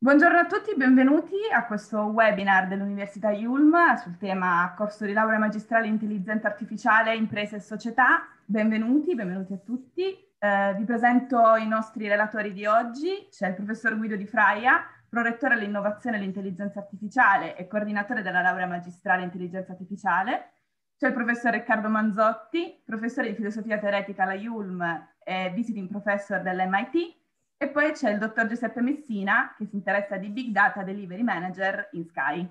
Buongiorno a tutti, benvenuti a questo webinar dell'Università IULM sul tema corso di laurea magistrale intelligenza artificiale, imprese e società. Benvenuti, benvenuti a tutti. Eh, vi presento i nostri relatori di oggi, c'è il professor Guido Di Fraia, prorettore all'innovazione e all'intelligenza artificiale e coordinatore della laurea magistrale intelligenza artificiale. C'è il professor Riccardo Manzotti, professore di filosofia teoretica alla IULM e visiting professor dell'MIT e poi c'è il dottor Giuseppe Messina che si interessa di Big Data Delivery Manager in Sky.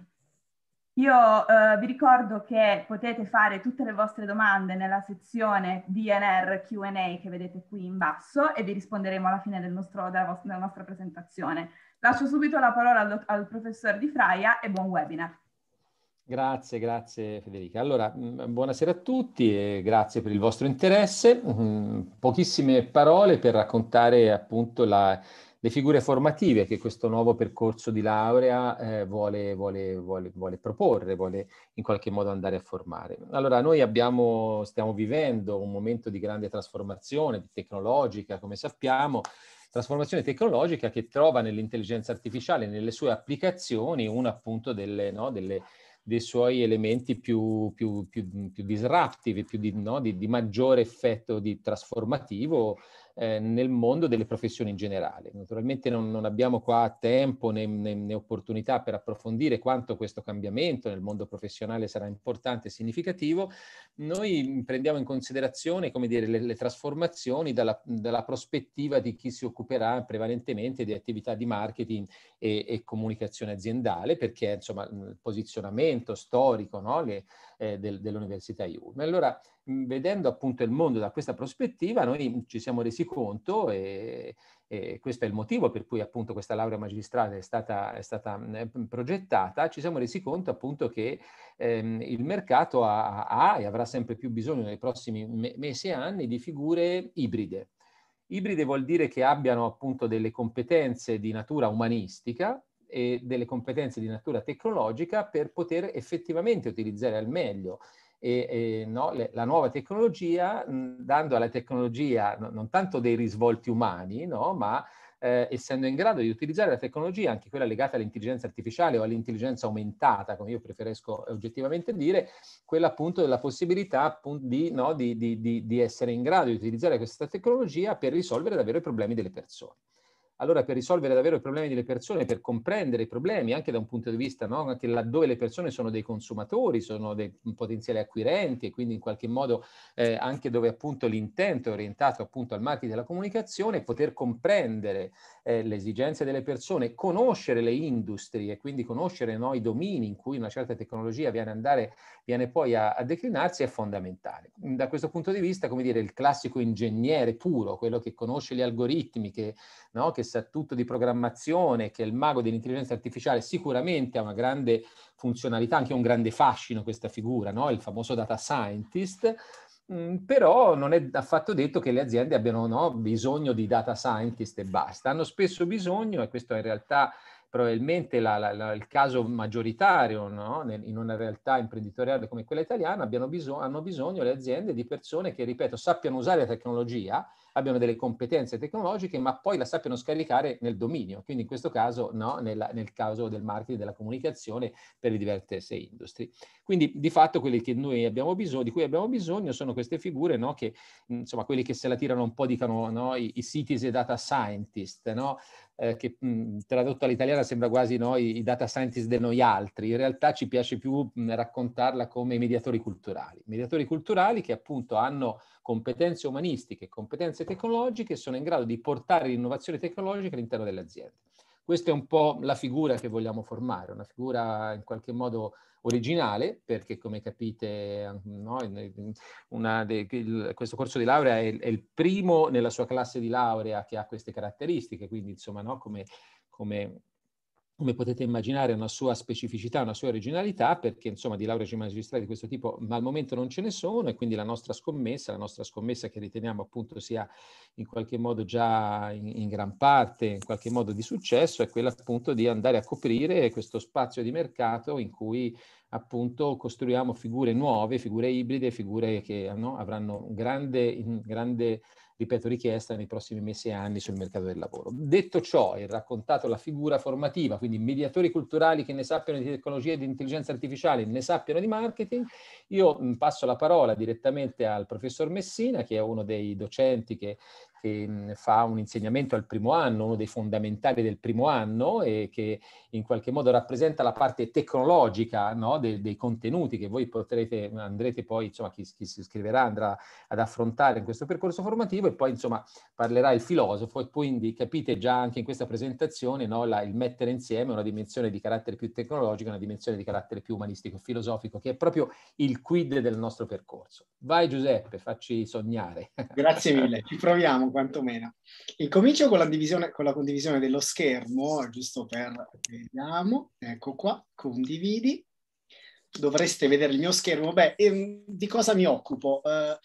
Io eh, vi ricordo che potete fare tutte le vostre domande nella sezione DNR Q&A che vedete qui in basso e vi risponderemo alla fine del nostro, della, vostra, della, nostra presentazione. Lascio subito la parola al, al professor Di Fraia e buon webinar. Grazie, grazie Federica. Allora, mm, buonasera a tutti e grazie per il vostro interesse. Mm, pochissime parole per raccontare appunto la, le figure formative che questo nuovo percorso di laurea eh, vuole, vuole, vuole, vuole, proporre, vuole in qualche modo andare a formare. Allora, noi abbiamo, stiamo vivendo un momento di grande trasformazione tecnologica, come sappiamo, trasformazione tecnologica che trova nell'intelligenza artificiale, nelle sue applicazioni, una appunto delle, no, delle dei suoi elementi più, più, più, più disruptivi, più di, no? di, di maggiore effetto di trasformativo, eh, nel mondo delle professioni in generale. Naturalmente non, non abbiamo qua tempo né, né, né, opportunità per approfondire quanto questo cambiamento nel mondo professionale sarà importante e significativo. Noi prendiamo in considerazione come dire, le, le, trasformazioni dalla, dalla, prospettiva di chi si occuperà prevalentemente di attività di marketing e, e comunicazione aziendale, perché insomma, il posizionamento storico, no? le, eh, del, dell'Università IURM. Allora, vedendo appunto il mondo da questa prospettiva, noi ci siamo resi conto e, e questo è il motivo per cui appunto questa laurea magistrale è stata, è stata progettata, ci siamo resi conto appunto che ehm, il mercato ha, ha, e avrà sempre più bisogno nei prossimi me- mesi e anni di figure ibride. Ibride vuol dire che abbiano appunto delle competenze di natura umanistica, e delle competenze di natura tecnologica per poter effettivamente utilizzare al meglio e, e, no, le, la nuova tecnologia, mh, dando alla tecnologia no, non tanto dei risvolti umani, no, ma eh, essendo in grado di utilizzare la tecnologia, anche quella legata all'intelligenza artificiale o all'intelligenza aumentata, come io preferisco oggettivamente dire, quella appunto della possibilità appunto, di, di, di, di essere in grado di utilizzare questa tecnologia per risolvere davvero i problemi delle persone allora per risolvere davvero i problemi delle persone, per comprendere i problemi anche da un punto di vista, no? anche laddove le persone sono dei consumatori, sono dei potenziali acquirenti e quindi in qualche modo eh, anche dove appunto l'intento è orientato appunto al marketing della comunicazione, poter comprendere eh, le esigenze delle persone, conoscere le industrie, e quindi conoscere no, i domini in cui una certa tecnologia viene, andare, viene poi a, a declinarsi è fondamentale. Da questo punto di vista, come dire, il classico ingegnere puro, quello che conosce gli algoritmi, che, no, che sa tutto di programmazione, che è il mago dell'intelligenza artificiale, sicuramente ha una grande funzionalità, anche un grande fascino questa figura, no? il famoso data scientist, mm, però non è affatto detto che le aziende abbiano no, bisogno di data scientist e basta, hanno spesso bisogno, e questo è in realtà probabilmente la, la, la, il caso maggioritario no? in una realtà imprenditoriale come quella italiana, bisogno, hanno bisogno le aziende di persone che, ripeto, sappiano usare la tecnologia, abbiano delle competenze tecnologiche, ma poi la sappiano scaricare nel dominio, quindi in questo caso no, nella, nel caso del marketing, della comunicazione per le diverse industrie. Quindi di fatto quelli bisogno, di cui abbiamo bisogno sono queste figure, no, che, insomma, quelli che se la tirano un po' dicono no, i, i citizen data scientist, no? eh, che mh, tradotto all'italiana sembra quasi no, i, i, data scientist di noi altri, in realtà ci piace più mh, raccontarla come i mediatori culturali. Mediatori culturali che appunto hanno competenze umanistiche, competenze tecnologiche e sono in grado di portare l'innovazione tecnologica all'interno delle aziende. Questa è un po' la figura che vogliamo formare, una figura in qualche modo originale, perché come capite no, de, il, questo corso di laurea è, è, il primo nella sua classe di laurea che ha queste caratteristiche, quindi insomma no, come, come come potete immaginare, una sua specificità, una sua originalità, perché insomma di lauree magistrali di questo tipo al momento non ce ne sono e quindi la nostra scommessa, la nostra scommessa che riteniamo appunto sia in qualche modo già in, in gran parte, in qualche modo di successo, è quella appunto di andare a coprire questo spazio di mercato in cui appunto costruiamo figure nuove, figure ibride, figure che no, avranno grande, grande ripeto, richiesta nei prossimi mesi e anni sul mercato del lavoro. Detto ciò, e raccontato la figura formativa, quindi mediatori culturali che ne sappiano di tecnologia e di intelligenza artificiale, ne sappiano di marketing, io passo la parola direttamente al professor Messina, che è uno dei docenti che che fa un insegnamento al primo anno, uno dei fondamentali del primo anno e che in qualche modo rappresenta la parte tecnologica no, dei, dei, contenuti che voi potrete, andrete poi, insomma, chi, chi, si iscriverà andrà ad affrontare in questo percorso formativo e poi, insomma, parlerà il filosofo e quindi capite già anche in questa presentazione no, la, il mettere insieme una dimensione di carattere più tecnologico e una dimensione di carattere più umanistico e filosofico, che è proprio il quid del nostro percorso. Vai Giuseppe, facci sognare. Grazie mille, ci proviamo diciamo quantomeno. Incomincio con la, divisione, con la condivisione dello schermo, giusto per... Vediamo, ecco qua, condividi. Dovreste vedere il mio schermo. Beh, ehm, di cosa mi occupo? Eh,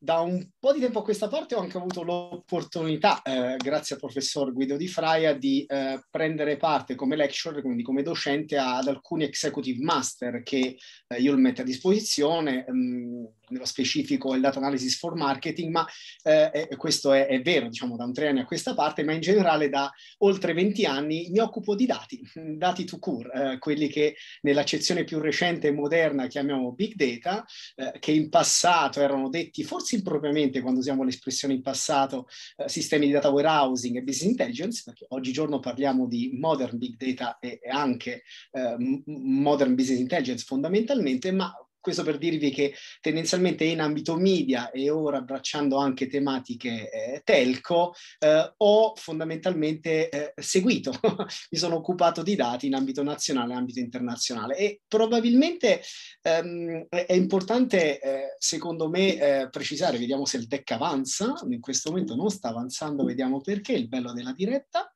da un po' di tempo a questa parte ho anche avuto l'opportunità, eh, grazie al professor Guido Di Fraia, di eh, prendere parte come lecturer, quindi come docente ad alcuni executive master che eh, io metto a disposizione. Mh, mm, nello specifico il data analysis for marketing, ma eh, questo è, è, vero, diciamo, da un tre anni a questa parte, ma in generale da oltre 20 anni mi occupo di dati, dati to cure, eh, quelli che nell'accezione più recente e moderna chiamiamo big data, eh, che in passato erano detti forse impropriamente quando usiamo l'espressione in passato, eh, sistemi di data warehousing e business intelligence, perché oggigiorno parliamo di modern big data e, e anche eh, modern business intelligence fondamentalmente, ma questo per dirvi che tendenzialmente in ambito media e ora abbracciando anche tematiche eh, telco, eh, ho fondamentalmente eh, seguito, mi sono occupato di dati in ambito nazionale e ambito internazionale e probabilmente ehm, è importante eh, secondo me eh, precisare, vediamo se il deck avanza, in questo momento non sta avanzando, vediamo perché, il bello della diretta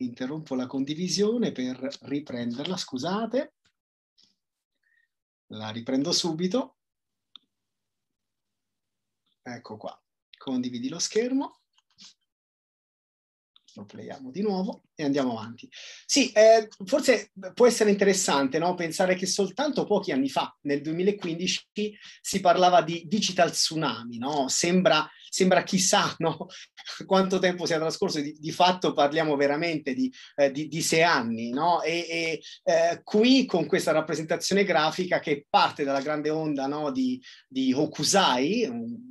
interrompo la condivisione per riprenderla, scusate. La riprendo subito. Ecco qua. Condividi lo schermo. Lo playiamo di nuovo e andiamo avanti. Sì, eh, forse può essere interessante no? pensare che soltanto pochi anni fa, nel 2015, si parlava di digital tsunami, no? sembra, sembra chissà no? quanto tempo sia trascorso, di, di fatto parliamo veramente di, eh, di, di sei anni no? e, e eh, qui con questa rappresentazione grafica che parte dalla grande onda no? di, di Hokusai,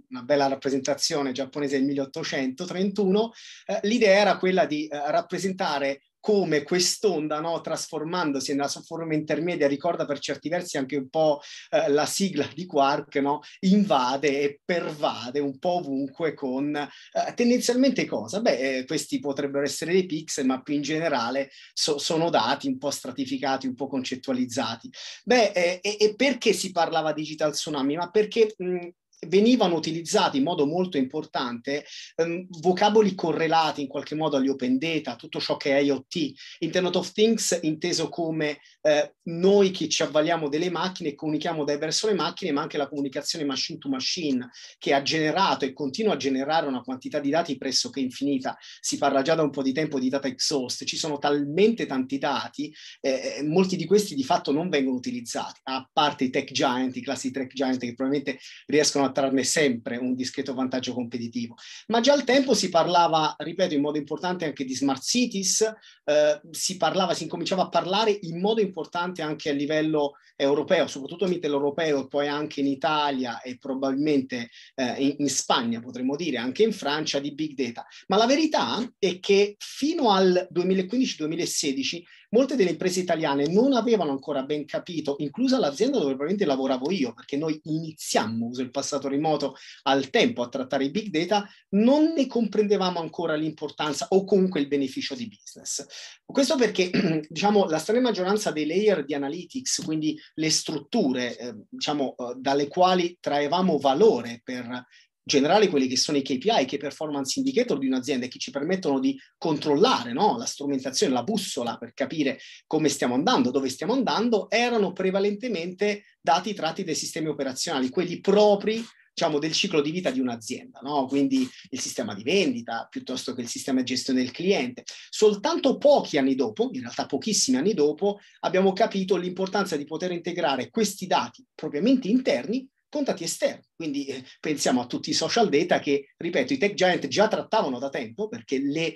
una bella rappresentazione giapponese del 1831, eh, l'idea era quella di eh, rappresentare notare come quest'onda, no, trasformandosi nella sua forma intermedia, ricorda per certi versi anche un po' eh, la sigla di Quark, no, invade e pervade un po' ovunque con eh, tendenzialmente cosa? Beh, eh, questi potrebbero essere dei pixel, ma più in generale so, sono dati un po' stratificati, un po' concettualizzati. Beh, eh, e, perché si parlava di digital tsunami? Ma perché mh, venivano utilizzati in modo molto importante um, vocaboli correlati in qualche modo agli open data, tutto ciò che è IoT, Internet of Things inteso come eh, noi che ci avvaliamo delle macchine e comunichiamo dai verso le macchine, ma anche la comunicazione machine to machine che ha generato e continua a generare una quantità di dati pressoché infinita. Si parla già da un po' di tempo di data exhaust, ci sono talmente tanti dati, eh, eh molti di questi di fatto non vengono utilizzati, a parte i tech giant, i classi tech giant che probabilmente riescono a a trarne sempre un discreto vantaggio competitivo. Ma già al tempo si parlava, ripeto, in modo importante anche di smart cities, eh, si parlava, si incominciava a parlare in modo importante anche a livello europeo, soprattutto mitteleuropeo, poi anche in Italia e probabilmente eh, in, in Spagna, potremmo dire, anche in Francia, di big data. Ma la verità è che fino al 2015-2016 molte delle imprese italiane non avevano ancora ben capito, inclusa l'azienda dove probabilmente lavoravo io, perché noi iniziammo, uso il passato remoto, al tempo a trattare i big data, non ne comprendevamo ancora l'importanza o comunque il beneficio di business. Questo perché, diciamo, la stragrande maggioranza dei layer di analytics, quindi le strutture, eh, diciamo, eh, dalle quali traevamo valore per generale quelli che sono i KPI, che performance indicator di un'azienda e che ci permettono di controllare no? la strumentazione, la bussola per capire come stiamo andando, dove stiamo andando, erano prevalentemente dati tratti dai sistemi operazionali, quelli propri diciamo, del ciclo di vita di un'azienda, no? quindi il sistema di vendita piuttosto che il sistema di gestione del cliente. Soltanto pochi anni dopo, in realtà pochissimi anni dopo, abbiamo capito l'importanza di poter integrare questi dati propriamente interni contatti esterni. Quindi eh, pensiamo a tutti i social data che, ripeto, i tech giant già trattavano da tempo perché le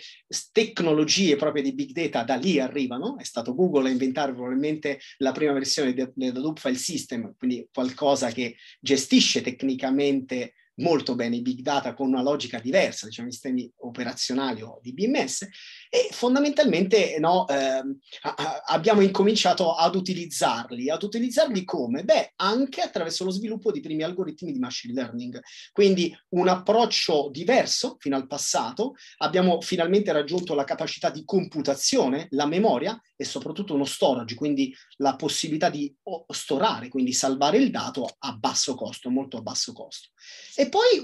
tecnologie proprio di big data da lì arrivano. È stato Google a inventare probabilmente la prima versione del Hadoop File System, quindi qualcosa che gestisce tecnicamente molto bene i big data con una logica diversa, diciamo i sistemi operazionali o di BMS, e fondamentalmente no, eh, abbiamo incominciato ad utilizzarli. Ad utilizzarli come? Beh, anche attraverso lo sviluppo di primi algoritmi di machine learning. Quindi un approccio diverso fino al passato, abbiamo finalmente raggiunto la capacità di computazione, la memoria e soprattutto uno storage, quindi la possibilità di storare, quindi salvare il dato a basso costo, molto a basso costo. E poi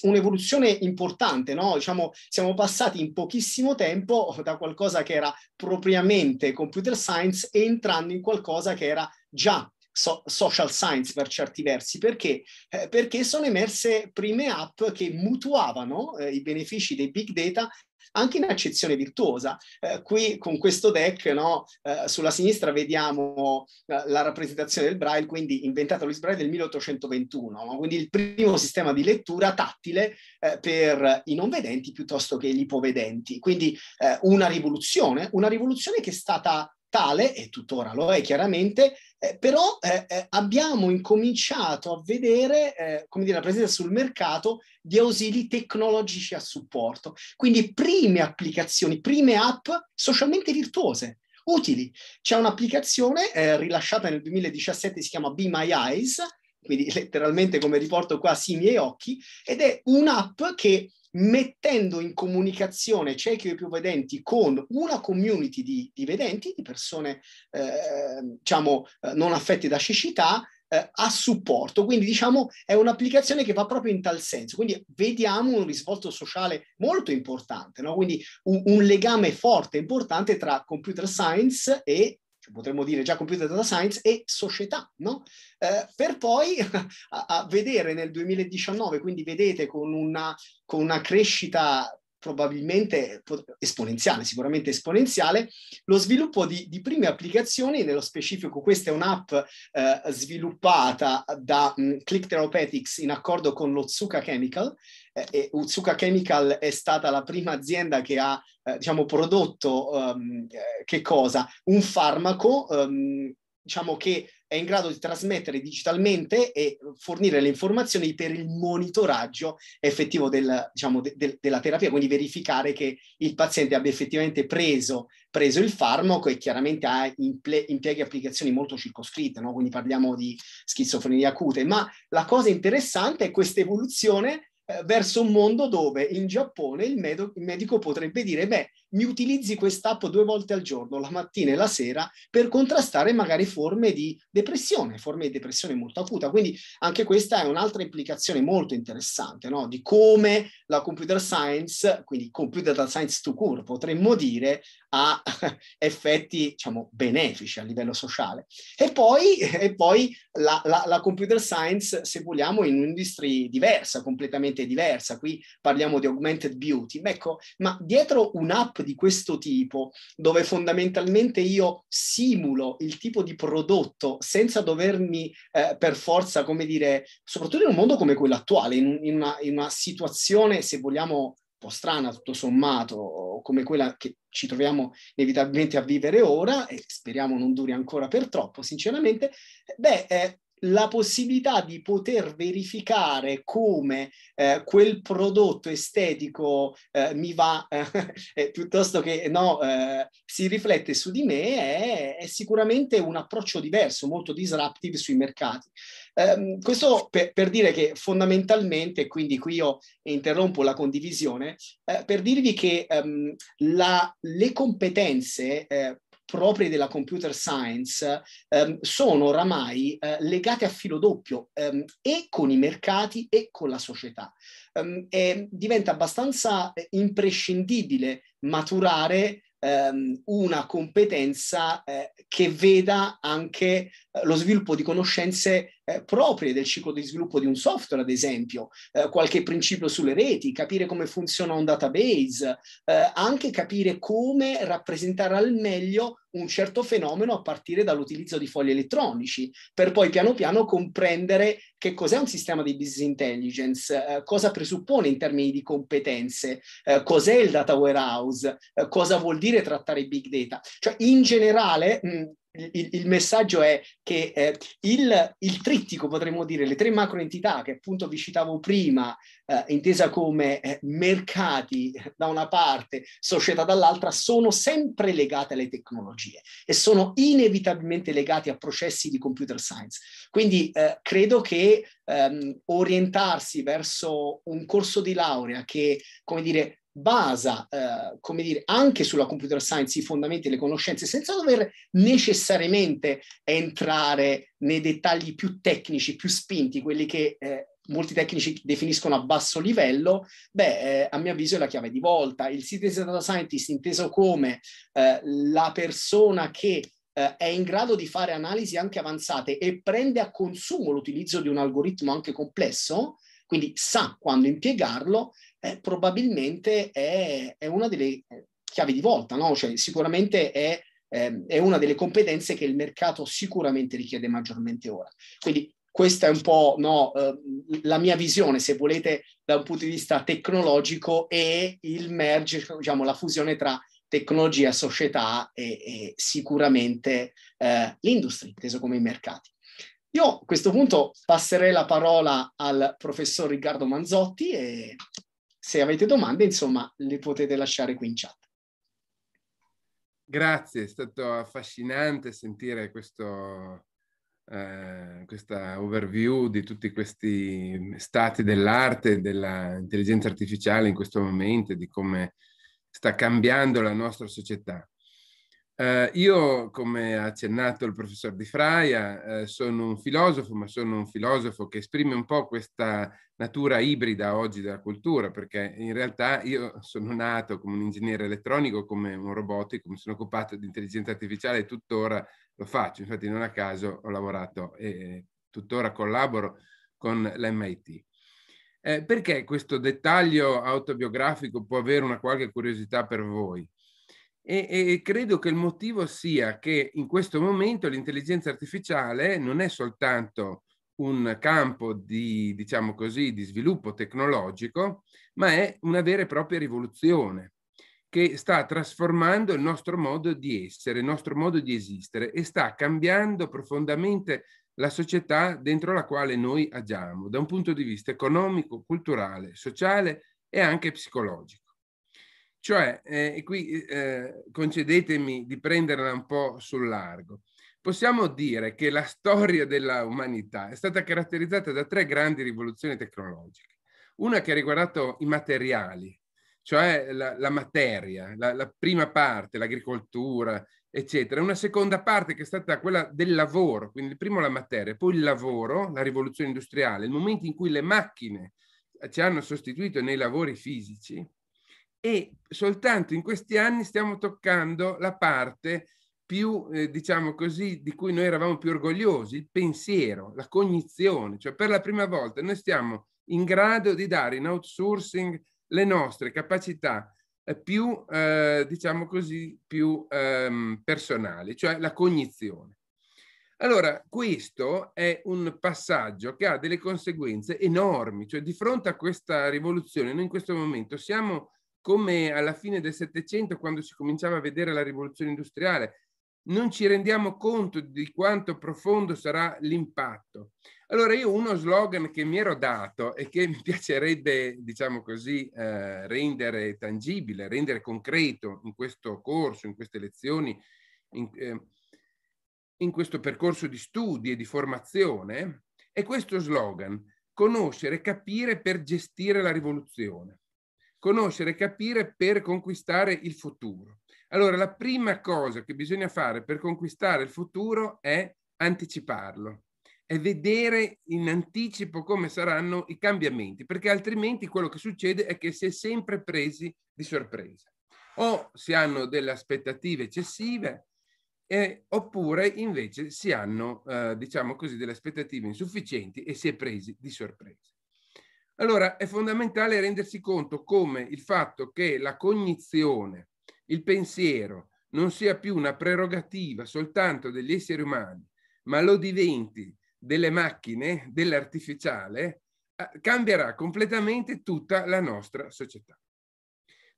un'evoluzione importante, no? diciamo, siamo passati in pochissimo tempo da qualcosa che era propriamente computer science e entrando in qualcosa che era già so- social science per certi versi, perché? Eh, perché sono emerse prime app che mutuavano eh, i benefici dei big data anche in accezione virtuosa. Eh, qui con questo deck, no, eh, sulla sinistra vediamo eh, la rappresentazione del Braille, quindi inventato Louis Braille nel 1821, no? quindi il primo sistema di lettura tattile eh, per i non vedenti piuttosto che gli ipovedenti. Quindi eh, una rivoluzione, una rivoluzione che è stata tale, e tuttora lo è chiaramente, eh, però eh, eh, abbiamo incominciato a vedere eh, come dire, la presenza sul mercato di ausili tecnologici a supporto, quindi prime applicazioni, prime app socialmente virtuose, utili. C'è un'applicazione eh, rilasciata nel 2017, si chiama Be My Eyes, quindi letteralmente come riporto qua, sì, i miei occhi, ed è un'app che mettendo in comunicazione ciechi e più vedenti con una community di, di vedenti, di persone ehm, diciamo, eh, diciamo non affette da cecità, eh, a supporto. Quindi diciamo è un'applicazione che va proprio in tal senso. Quindi vediamo un risvolto sociale molto importante, no? quindi un, un legame forte e importante tra computer science e cioè potremmo dire già computer data science e società, no? Eh, per poi a, a, vedere nel 2019, quindi vedete con una, con una crescita probabilmente esponenziale, sicuramente esponenziale, lo sviluppo di, di prime applicazioni, nello specifico questa è un'app eh, sviluppata da mh, mm, Click Therapeutics in accordo con l'Otsuka Chemical, eh, Utsuka Chemical è stata la prima azienda che ha eh, diciamo, prodotto um, che cosa? un farmaco um, diciamo che è in grado di trasmettere digitalmente e fornire le informazioni per il monitoraggio effettivo del, diciamo, de, de, della terapia, quindi verificare che il paziente abbia effettivamente preso, preso il farmaco e chiaramente ha imple, impieghi applicazioni molto circoscritte, no? quindi parliamo di schizofrenia acute, ma la cosa interessante è questa evoluzione eh, verso un mondo dove in Giappone il, med- il medico potrebbe dire, beh, mi utilizzi quest'app due volte al giorno, la mattina e la sera, per contrastare magari forme di depressione, forme di depressione molto acuta. Quindi anche questa è un'altra implicazione molto interessante no? di come la computer science, quindi computer science to cure, potremmo dire, ha effetti diciamo, benefici a livello sociale. E poi, e poi la, la, la computer science, se vogliamo, in un'industria diversa, completamente diversa. Qui parliamo di augmented beauty. ecco, ma dietro un'app di questo tipo, dove fondamentalmente io simulo il tipo di prodotto senza dovermi eh, per forza, come dire, soprattutto in un mondo come quello attuale, in, in, una, in una situazione, se vogliamo, un po' strana, tutto sommato, come quella che ci troviamo inevitabilmente a vivere ora, e speriamo non duri ancora per troppo, sinceramente, eh, beh, eh, la possibilità di poter verificare come eh, quel prodotto estetico eh, mi va eh, eh piuttosto che no, eh, si riflette su di me è, è, sicuramente un approccio diverso, molto disruptive sui mercati. Ehm, questo per, per, dire che fondamentalmente, quindi qui io interrompo la condivisione, eh, per dirvi che ehm, la, le competenze proprie della computer science ehm, sono oramai eh, legate a filo doppio ehm, e con i mercati e con la società. Ehm, e diventa abbastanza eh, imprescindibile maturare ehm, una competenza eh, che veda anche eh, lo sviluppo di conoscenze eh, proprie del ciclo di sviluppo di un software, ad esempio, eh, qualche principio sulle reti, capire come funziona un database, eh, anche capire come rappresentare al meglio un certo fenomeno a partire dall'utilizzo di fogli elettronici, per poi piano piano comprendere che cos'è un sistema di business intelligence, eh, cosa presuppone in termini di competenze, eh, cos'è il data warehouse, eh, cosa vuol dire trattare big data. Cioè, in generale, mh, il, il, messaggio è che eh, il, il, trittico, potremmo dire, le tre macroentità che appunto vi citavo prima, eh, intesa come eh, mercati eh, da una parte, società dall'altra, sono sempre legate alle tecnologie e sono inevitabilmente legate a processi di computer science. Quindi eh, credo che ehm, orientarsi verso un corso di laurea che, come dire, basa, eh, come dire, anche sulla computer science i fondamenti e le conoscenze senza dover necessariamente entrare nei dettagli più tecnici, più spinti, quelli che eh, molti tecnici definiscono a basso livello, beh, eh, a mio avviso è la chiave di volta. Il citizen data scientist inteso come eh, la persona che eh, è in grado di fare analisi anche avanzate e prende a consumo l'utilizzo di un algoritmo anche complesso, quindi sa quando impiegarlo, eh, probabilmente è, è, una delle eh, chiavi di volta, no? cioè, sicuramente è, eh, è, una delle competenze che il mercato sicuramente richiede maggiormente ora. Quindi questa è un po' no, eh, la mia visione, se volete, da un punto di vista tecnologico e il merge, diciamo, la fusione tra tecnologia, società e, e sicuramente eh, l'industria, inteso come i mercati. Io a questo punto passerei la parola al professor Riccardo Manzotti e se avete domande, insomma, le potete lasciare qui in chat. Grazie, è stato affascinante sentire questo, eh, questa overview di tutti questi stati dell'arte e dell'intelligenza artificiale in questo momento e di come sta cambiando la nostra società. Eh, io, come ha accennato il professor Di Fraia, eh, sono un filosofo, ma sono un filosofo che esprime un po' questa natura ibrida oggi della cultura, perché in realtà io sono nato come un ingegnere elettronico, come un robotico, mi sono occupato di intelligenza artificiale e tuttora lo faccio, infatti non a caso ho lavorato e tuttora collaboro con l'MIT. Eh, perché questo dettaglio autobiografico può avere una qualche curiosità per voi? E, e, credo che il motivo sia che in questo momento l'intelligenza artificiale non è soltanto un campo di, diciamo così, di sviluppo tecnologico, ma è una vera e propria rivoluzione che sta trasformando il nostro modo di essere, il nostro modo di esistere e sta cambiando profondamente la società dentro la quale noi agiamo, da un punto di vista economico, culturale, sociale e anche psicologico. Cioè, eh, qui eh, concedetemi di prenderla un po' sul largo possiamo dire che la storia della umanità è stata caratterizzata da tre grandi rivoluzioni tecnologiche. Una che ha riguardato i materiali, cioè la, la materia, la, la, prima parte, l'agricoltura, eccetera. Una seconda parte che è stata quella del lavoro, quindi prima la materia, poi il lavoro, la rivoluzione industriale, il momento in cui le macchine ci hanno sostituito nei lavori fisici e soltanto in questi anni stiamo toccando la parte più, eh, diciamo così, di cui noi eravamo più orgogliosi, il pensiero, la cognizione, cioè per la prima volta noi stiamo in grado di dare in outsourcing le nostre capacità eh, più, eh, diciamo così, più ehm, personali, cioè la cognizione. Allora, questo è un passaggio che ha delle conseguenze enormi, cioè di fronte a questa rivoluzione, noi in questo momento siamo come alla fine del Settecento, quando si cominciava a vedere la rivoluzione industriale, non ci rendiamo conto di quanto profondo sarà l'impatto. Allora io uno slogan che mi ero dato e che mi piacerebbe, diciamo così, eh, rendere tangibile, rendere concreto in questo corso, in queste lezioni, in, eh, in questo percorso di studi e di formazione, è questo slogan, conoscere e capire per gestire la rivoluzione, conoscere e capire per conquistare il futuro. Allora, la prima cosa che bisogna fare per conquistare il futuro è anticiparlo, è vedere in anticipo come saranno i cambiamenti, perché altrimenti quello che succede è che si è sempre presi di sorpresa. O si hanno delle aspettative eccessive, eh, oppure invece si hanno, eh, diciamo così, delle aspettative insufficienti e si è presi di sorpresa. Allora è fondamentale rendersi conto come il fatto che la cognizione il pensiero non sia più una prerogativa soltanto degli esseri umani, ma lo diventi delle macchine, dell'artificiale, eh, cambierà completamente tutta la nostra società.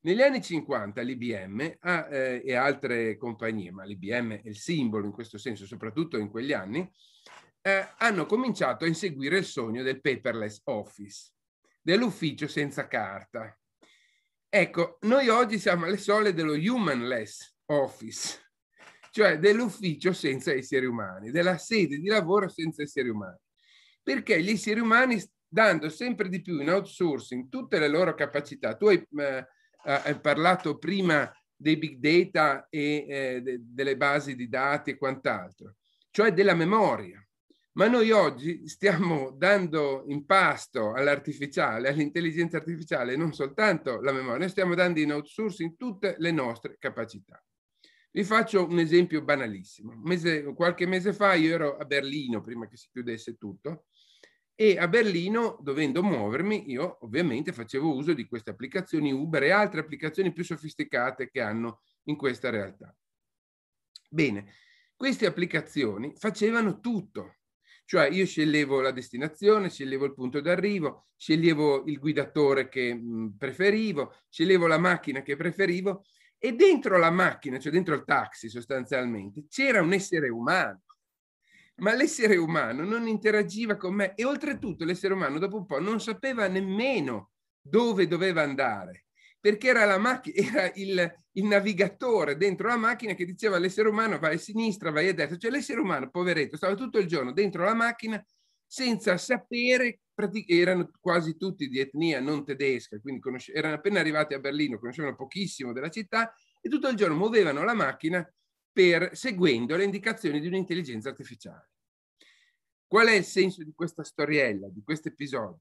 Negli anni 50 l'IBM eh, e altre compagnie, ma l'IBM è il simbolo in questo senso, soprattutto in quegli anni, eh, hanno cominciato a inseguire il sogno del paperless office, dell'ufficio senza carta, Ecco, noi oggi siamo alle sole dello humanless office, cioè dell'ufficio senza esseri umani, della sede di lavoro senza esseri umani, perché gli esseri umani, dando sempre di più in outsourcing tutte le loro capacità, tu hai, eh, eh hai parlato prima dei big data e eh, de, delle basi di dati e quant'altro, cioè della memoria. Ma noi oggi stiamo dando in pasto all'artificiale, all'intelligenza artificiale, non soltanto la memoria, stiamo dando in outsourcing tutte le nostre capacità. Vi faccio un esempio banalissimo. Mese, qualche mese fa io ero a Berlino, prima che si chiudesse tutto, e a Berlino, dovendo muovermi, io ovviamente facevo uso di queste applicazioni Uber e altre applicazioni più sofisticate che hanno in questa realtà. Bene, queste applicazioni facevano tutto, cioè io sceglievo la destinazione, sceglievo il punto d'arrivo, sceglievo il guidatore che preferivo, sceglievo la macchina che preferivo e dentro la macchina, cioè dentro il taxi sostanzialmente, c'era un essere umano. Ma l'essere umano non interagiva con me e oltretutto l'essere umano dopo un po' non sapeva nemmeno dove doveva andare, perché era la macchina, era il, il navigatore dentro la macchina che diceva all'essere umano vai a sinistra, vai a destra, cioè l'essere umano, poveretto, stava tutto il giorno dentro la macchina senza sapere, erano quasi tutti di etnia non tedesca, quindi erano appena arrivati a Berlino, conoscevano pochissimo della città e tutto il giorno muovevano la macchina per, seguendo le indicazioni di un'intelligenza artificiale. Qual è il senso di questa storiella, di questo episodio?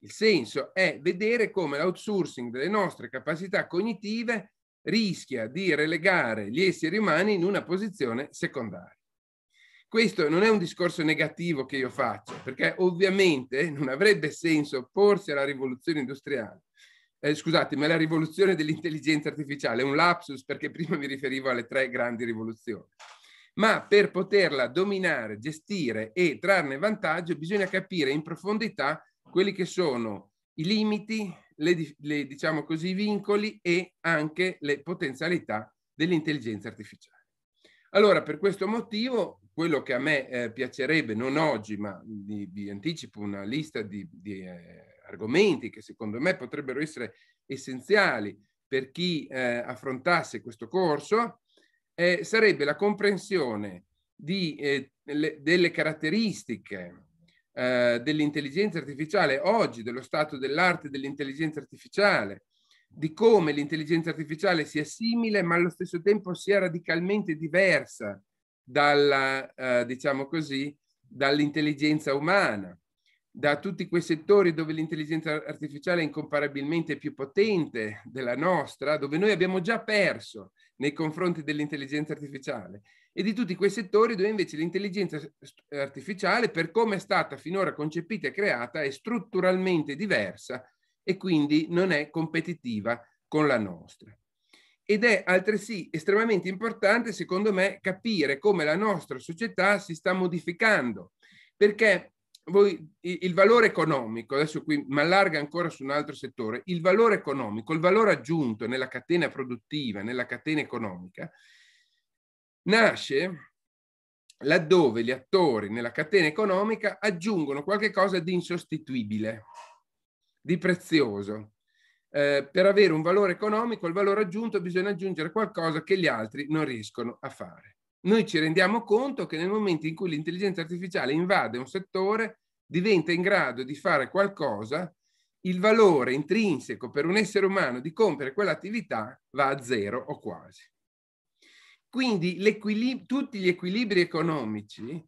Il senso è vedere come l'outsourcing delle nostre capacità cognitive rischia di relegare gli esseri umani in una posizione secondaria. Questo non è un discorso negativo che io faccio, perché ovviamente non avrebbe senso opporsi alla rivoluzione industriale. Eh, scusate, ma la rivoluzione dell'intelligenza artificiale è un lapsus perché prima mi riferivo alle tre grandi rivoluzioni. Ma per poterla dominare, gestire e trarne vantaggio bisogna capire in profondità quelli che sono i limiti, le, le diciamo così, vincoli e anche le potenzialità dell'intelligenza artificiale. Allora, per questo motivo, quello che a me eh, piacerebbe, non oggi, ma vi anticipo una lista di, di eh, argomenti che secondo me potrebbero essere essenziali per chi eh, affrontasse questo corso, eh, sarebbe la comprensione di, eh, le, delle caratteristiche eh, dell'intelligenza artificiale oggi, dello stato dell'arte dell'intelligenza artificiale, di come l'intelligenza artificiale sia simile ma allo stesso tempo sia radicalmente diversa dalla, eh, diciamo così, dall'intelligenza umana, da tutti quei settori dove l'intelligenza artificiale è incomparabilmente più potente della nostra, dove noi abbiamo già perso nei confronti dell'intelligenza artificiale e di tutti quei settori dove invece l'intelligenza artificiale, per come è stata finora concepita e creata, è strutturalmente diversa e quindi non è competitiva con la nostra. Ed è altresì estremamente importante, secondo me, capire come la nostra società si sta modificando, perché voi, il valore economico, adesso qui mi allarga ancora su un altro settore, il valore economico, il valore aggiunto nella catena produttiva, nella catena economica, nasce laddove gli attori nella catena economica aggiungono qualcosa di insostituibile, di prezioso. Eh, per avere un valore economico, il valore aggiunto, bisogna aggiungere qualcosa che gli altri non riescono a fare. Noi ci rendiamo conto che nel momento in cui l'intelligenza artificiale invade un settore, diventa in grado di fare qualcosa, il valore intrinseco per un essere umano di compiere quell'attività va a zero o quasi. Quindi tutti gli equilibri economici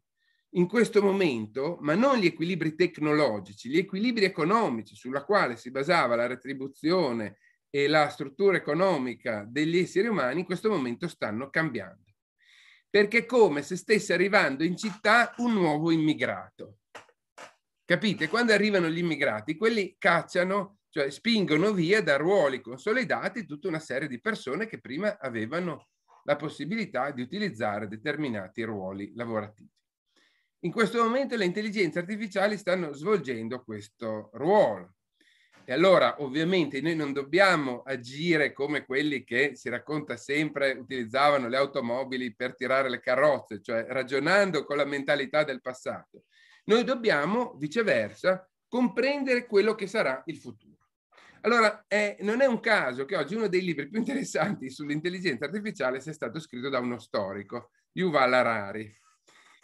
in questo momento, ma non gli equilibri tecnologici, gli equilibri economici sulla quale si basava la retribuzione e la struttura economica degli esseri umani in questo momento stanno cambiando. Perché è come se stesse arrivando in città un nuovo immigrato. Capite? Quando arrivano gli immigrati, quelli cacciano, cioè spingono via da ruoli consolidati tutta una serie di persone che prima avevano la possibilità di utilizzare determinati ruoli lavorativi. In questo momento le intelligenze artificiali stanno svolgendo questo ruolo. E allora ovviamente noi non dobbiamo agire come quelli che si racconta sempre utilizzavano le automobili per tirare le carrozze, cioè ragionando con la mentalità del passato. Noi dobbiamo viceversa comprendere quello che sarà il futuro. Allora, eh, non è un caso che oggi uno dei libri più interessanti sull'intelligenza artificiale sia stato scritto da uno storico, Yuval Harari,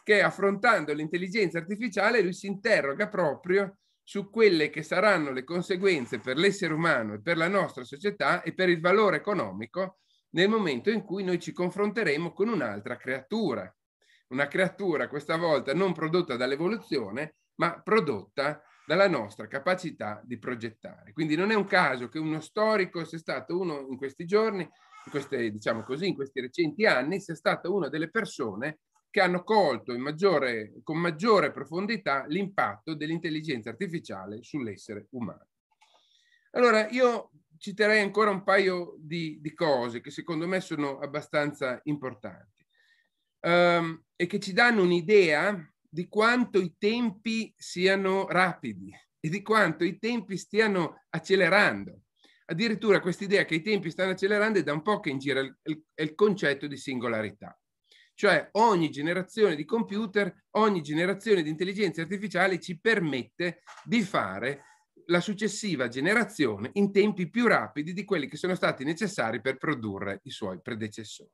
che affrontando l'intelligenza artificiale lui si interroga proprio su quelle che saranno le conseguenze per l'essere umano e per la nostra società e per il valore economico nel momento in cui noi ci confronteremo con un'altra creatura, una creatura questa volta non prodotta dall'evoluzione, ma prodotta dalla nostra capacità di progettare. Quindi non è un caso che uno storico sia stato uno in questi giorni, in, queste, diciamo così, in questi recenti anni, sia stata una delle persone che hanno colto maggiore, con maggiore profondità l'impatto dell'intelligenza artificiale sull'essere umano. Allora, io citerei ancora un paio di, di cose che secondo me sono abbastanza importanti um, e che ci danno un'idea di quanto i tempi siano rapidi e di quanto i tempi stiano accelerando. Addirittura quest'idea che i tempi stanno accelerando è da un po' che in giro il, il, il concetto di singolarità. Cioè ogni generazione di computer, ogni generazione di intelligenza artificiale ci permette di fare la successiva generazione in tempi più rapidi di quelli che sono stati necessari per produrre i suoi predecessori.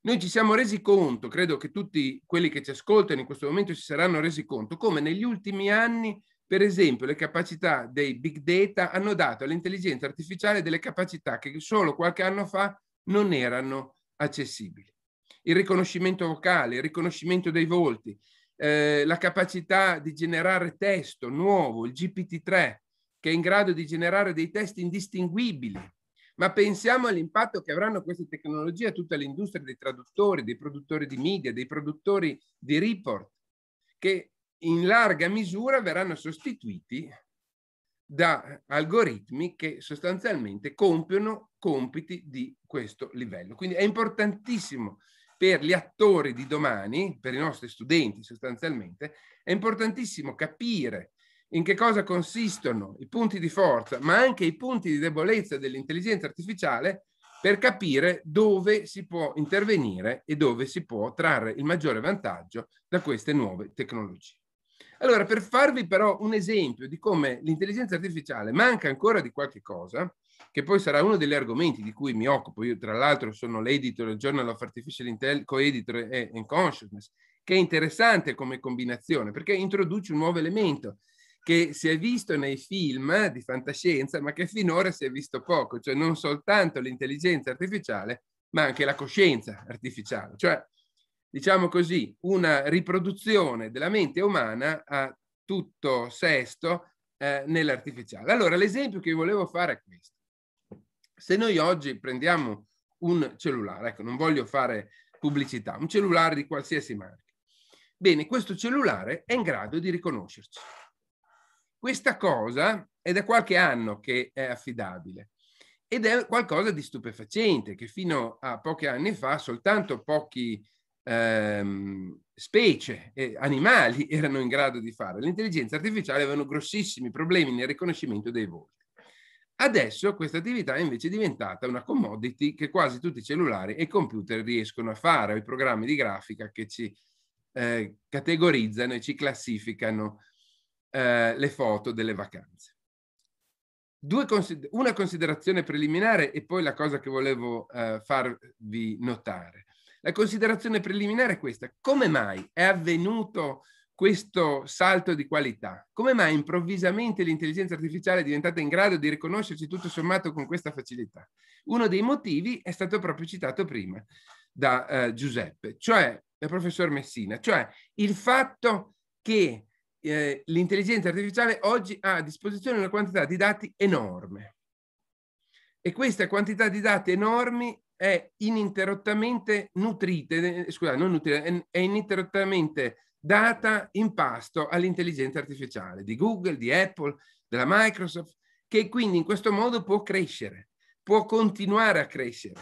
Noi ci siamo resi conto, credo che tutti quelli che ci ascoltano in questo momento si saranno resi conto, come negli ultimi anni, per esempio, le capacità dei big data hanno dato all'intelligenza artificiale delle capacità che solo qualche anno fa non erano accessibili. Il riconoscimento vocale, il riconoscimento dei volti, eh, la capacità di generare testo nuovo, il GPT-3, che è in grado di generare dei testi indistinguibili ma pensiamo all'impatto che avranno queste tecnologie a tutta l'industria dei traduttori, dei produttori di media, dei produttori di report, che in larga misura verranno sostituiti da algoritmi che sostanzialmente compiono compiti di questo livello. Quindi è importantissimo per gli attori di domani, per i nostri studenti sostanzialmente, è importantissimo capire in che cosa consistono i punti di forza, ma anche i punti di debolezza dell'intelligenza artificiale per capire dove si può intervenire e dove si può trarre il maggiore vantaggio da queste nuove tecnologie. Allora, per farvi però un esempio di come l'intelligenza artificiale manca ancora di qualche cosa, che poi sarà uno degli argomenti di cui mi occupo, io tra l'altro sono l'editor del Journal of Artificial Intelligence, co-editor e Consciousness, che è interessante come combinazione perché introduce un nuovo elemento che si è visto nei film eh, di fantascienza, ma che finora si è visto poco, cioè non soltanto l'intelligenza artificiale, ma anche la coscienza artificiale, cioè diciamo così, una riproduzione della mente umana a tutto sesto eh, nell'artificiale. Allora, l'esempio che volevo fare è questo. Se noi oggi prendiamo un cellulare, ecco, non voglio fare pubblicità, un cellulare di qualsiasi marca. Bene, questo cellulare è in grado di riconoscerci. Questa cosa è da qualche anno che è affidabile ed è qualcosa di stupefacente che fino a pochi anni fa soltanto pochi ehm, specie e animali erano in grado di fare. L'intelligenza artificiale avevano grossissimi problemi nel riconoscimento dei volti. Adesso questa attività è invece diventata una commodity che quasi tutti i cellulari e i computer riescono a fare, o i programmi di grafica che ci eh, categorizzano e ci classificano eh, le foto delle vacanze. Consider- una considerazione preliminare e poi la cosa che volevo eh, farvi notare. La considerazione preliminare è questa. Come mai è avvenuto questo salto di qualità? Come mai improvvisamente l'intelligenza artificiale è diventata in grado di riconoscerci tutto sommato con questa facilità? Uno dei motivi è stato proprio citato prima da eh, Giuseppe, cioè dal professor Messina, cioè il fatto che eh, l'intelligenza artificiale oggi ha a disposizione una quantità di dati enorme e questa quantità di dati enormi è ininterrottamente nutrite, eh, scusate, non nutrite, è ininterrottamente data in pasto all'intelligenza artificiale di Google, di Apple, della Microsoft, che quindi in questo modo può crescere, può continuare a crescere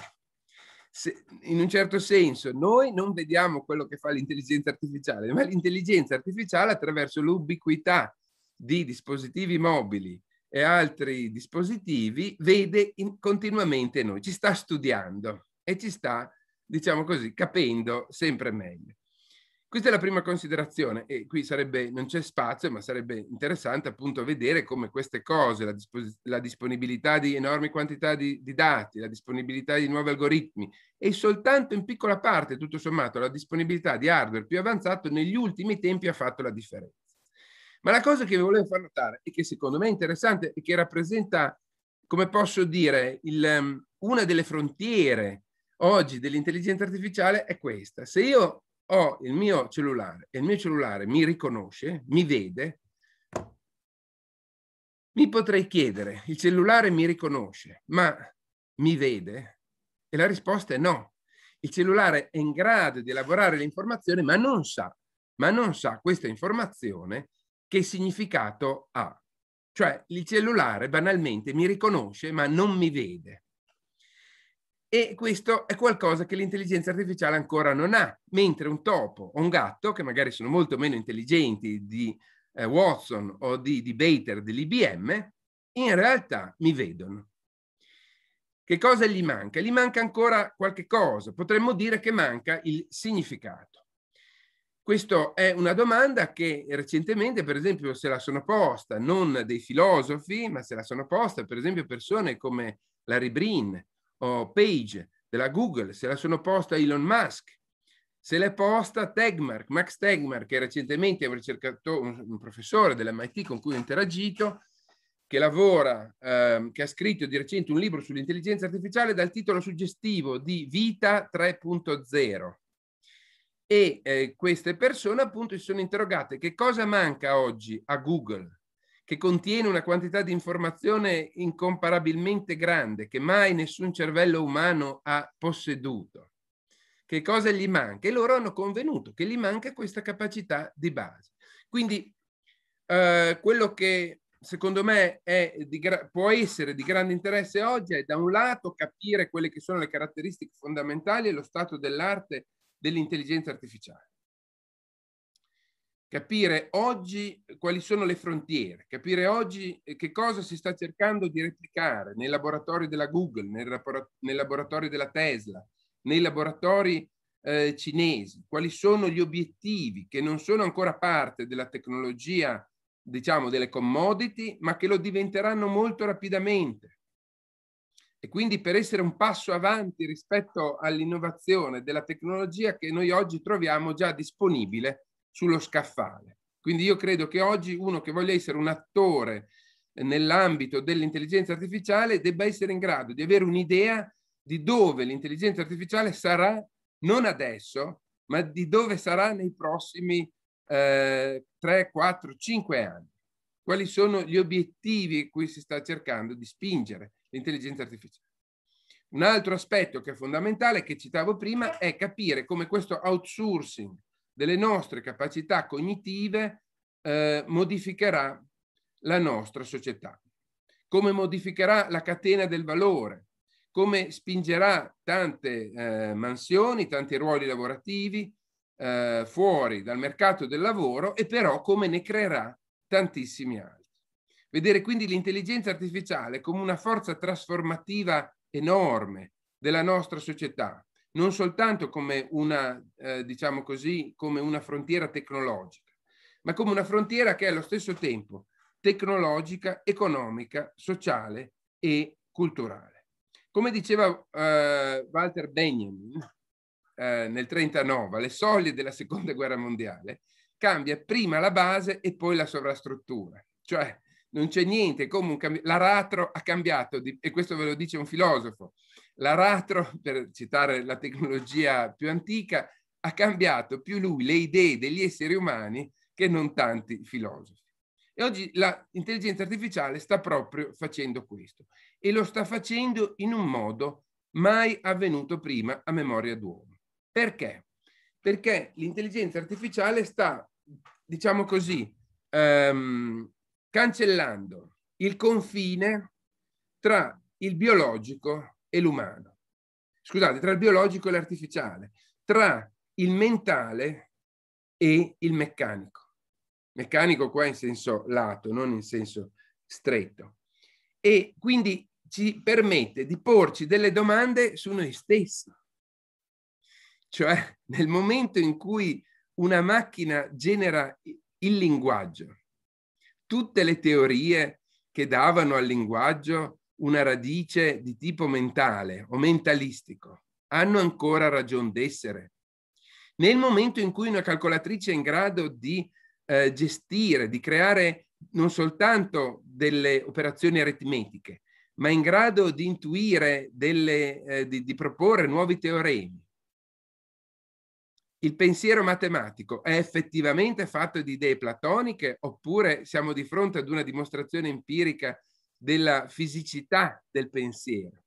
se, in un certo senso noi non vediamo quello che fa l'intelligenza artificiale, ma l'intelligenza artificiale attraverso l'ubiquità di dispositivi mobili e altri dispositivi vede in, continuamente noi, ci sta studiando e ci sta, diciamo così, capendo sempre meglio. Questa è la prima considerazione e qui sarebbe, non c'è spazio, ma sarebbe interessante appunto vedere come queste cose, la, dispos- la disponibilità di enormi quantità di, di, dati, la disponibilità di nuovi algoritmi e soltanto in piccola parte, tutto sommato, la disponibilità di hardware più avanzato negli ultimi tempi ha fatto la differenza. Ma la cosa che vi volevo far notare e che secondo me è interessante e che rappresenta, come posso dire, il, um, una delle frontiere oggi dell'intelligenza artificiale è questa. Se io ho il mio cellulare e il mio cellulare mi riconosce, mi vede, mi potrei chiedere, il cellulare mi riconosce, ma mi vede? E la risposta è no. Il cellulare è in grado di elaborare l'informazione, ma non sa, ma non sa questa informazione che significato ha. Cioè il cellulare banalmente mi riconosce, ma non mi vede. E questo è qualcosa che l'intelligenza artificiale ancora non ha, mentre un topo o un gatto, che magari sono molto meno intelligenti di eh, Watson o di, di Bater dell'IBM, in realtà mi vedono. Che cosa gli manca? Gli manca ancora qualche cosa, potremmo dire che manca il significato. Questa è una domanda che recentemente, per esempio, se la sono posta non dei filosofi, ma se la sono posta, per esempio, persone come Larry Brin, oh, Page della Google, se la sono posta Elon Musk, se l'è posta Tegmark, Max Tegmark, che recentemente è un, ricercato, un professore dell'MIT con cui ho interagito, che lavora, ehm, che ha scritto di recente un libro sull'intelligenza artificiale dal titolo suggestivo di Vita 3.0. E eh, queste persone appunto si sono interrogate che cosa manca oggi a Google che contiene una quantità di informazione incomparabilmente grande che mai nessun cervello umano ha posseduto. Che cosa gli manca? E loro hanno convenuto che gli manca questa capacità di base. Quindi eh, quello che secondo me gra- può essere di grande interesse oggi è da un lato capire quelle che sono le caratteristiche fondamentali e lo stato dell'arte dell'intelligenza artificiale capire oggi eh, quali sono le frontiere, capire oggi eh, che cosa si sta cercando di replicare nei laboratori della Google, nei, laboratori della Tesla, nei laboratori eh, cinesi, quali sono gli obiettivi che non sono ancora parte della tecnologia, diciamo, delle commodity, ma che lo diventeranno molto rapidamente. E quindi per essere un passo avanti rispetto all'innovazione della tecnologia che noi oggi troviamo già disponibile sullo scaffale. Quindi io credo che oggi uno che voglia essere un attore nell'ambito dell'intelligenza artificiale debba essere in grado di avere un'idea di dove l'intelligenza artificiale sarà, non adesso, ma di dove sarà nei prossimi eh, 3, 4, 5 anni. Quali sono gli obiettivi a cui si sta cercando di spingere l'intelligenza artificiale? Un altro aspetto che è fondamentale, che citavo prima, è capire come questo outsourcing delle nostre capacità cognitive eh, modificherà la nostra società, come modificherà la catena del valore, come spingerà tante eh, mansioni, tanti ruoli lavorativi eh, fuori dal mercato del lavoro e però come ne creerà tantissimi altri. Vedere quindi l'intelligenza artificiale come una forza trasformativa enorme della nostra società, non soltanto come una, eh, diciamo così, come una frontiera tecnologica, ma come una frontiera che è allo stesso tempo tecnologica, economica, sociale e culturale. Come diceva eh, Walter Benjamin eh, nel 1939, alle soglie della Seconda Guerra Mondiale, cambia prima la base e poi la sovrastruttura. Cioè non c'è niente, come l'aratro ha cambiato, di... e questo ve lo dice un filosofo, L'aratro, per citare la tecnologia più antica, ha cambiato più lui le idee degli esseri umani che non tanti filosofi. E oggi l'intelligenza artificiale sta proprio facendo questo e lo sta facendo in un modo mai avvenuto prima a memoria d'uomo. Perché? Perché l'intelligenza artificiale sta, diciamo così, ehm, cancellando il confine tra il biologico e l'umano. Scusate, tra il biologico e l'artificiale, tra il mentale e il meccanico. Meccanico qua in senso lato, non in senso stretto. E quindi ci permette di porci delle domande su noi stessi. Cioè, nel momento in cui una macchina genera il linguaggio, tutte le teorie che davano al linguaggio una radice di tipo mentale o mentalistico, hanno ancora ragione d'essere. Nel momento in cui una calcolatrice è in grado di eh, gestire, di creare non soltanto delle operazioni aritmetiche, ma in grado di intuire, delle, eh, di, di proporre nuovi teoremi, il pensiero matematico è effettivamente fatto di idee platoniche oppure siamo di fronte ad una dimostrazione empirica della fisicità del pensiero.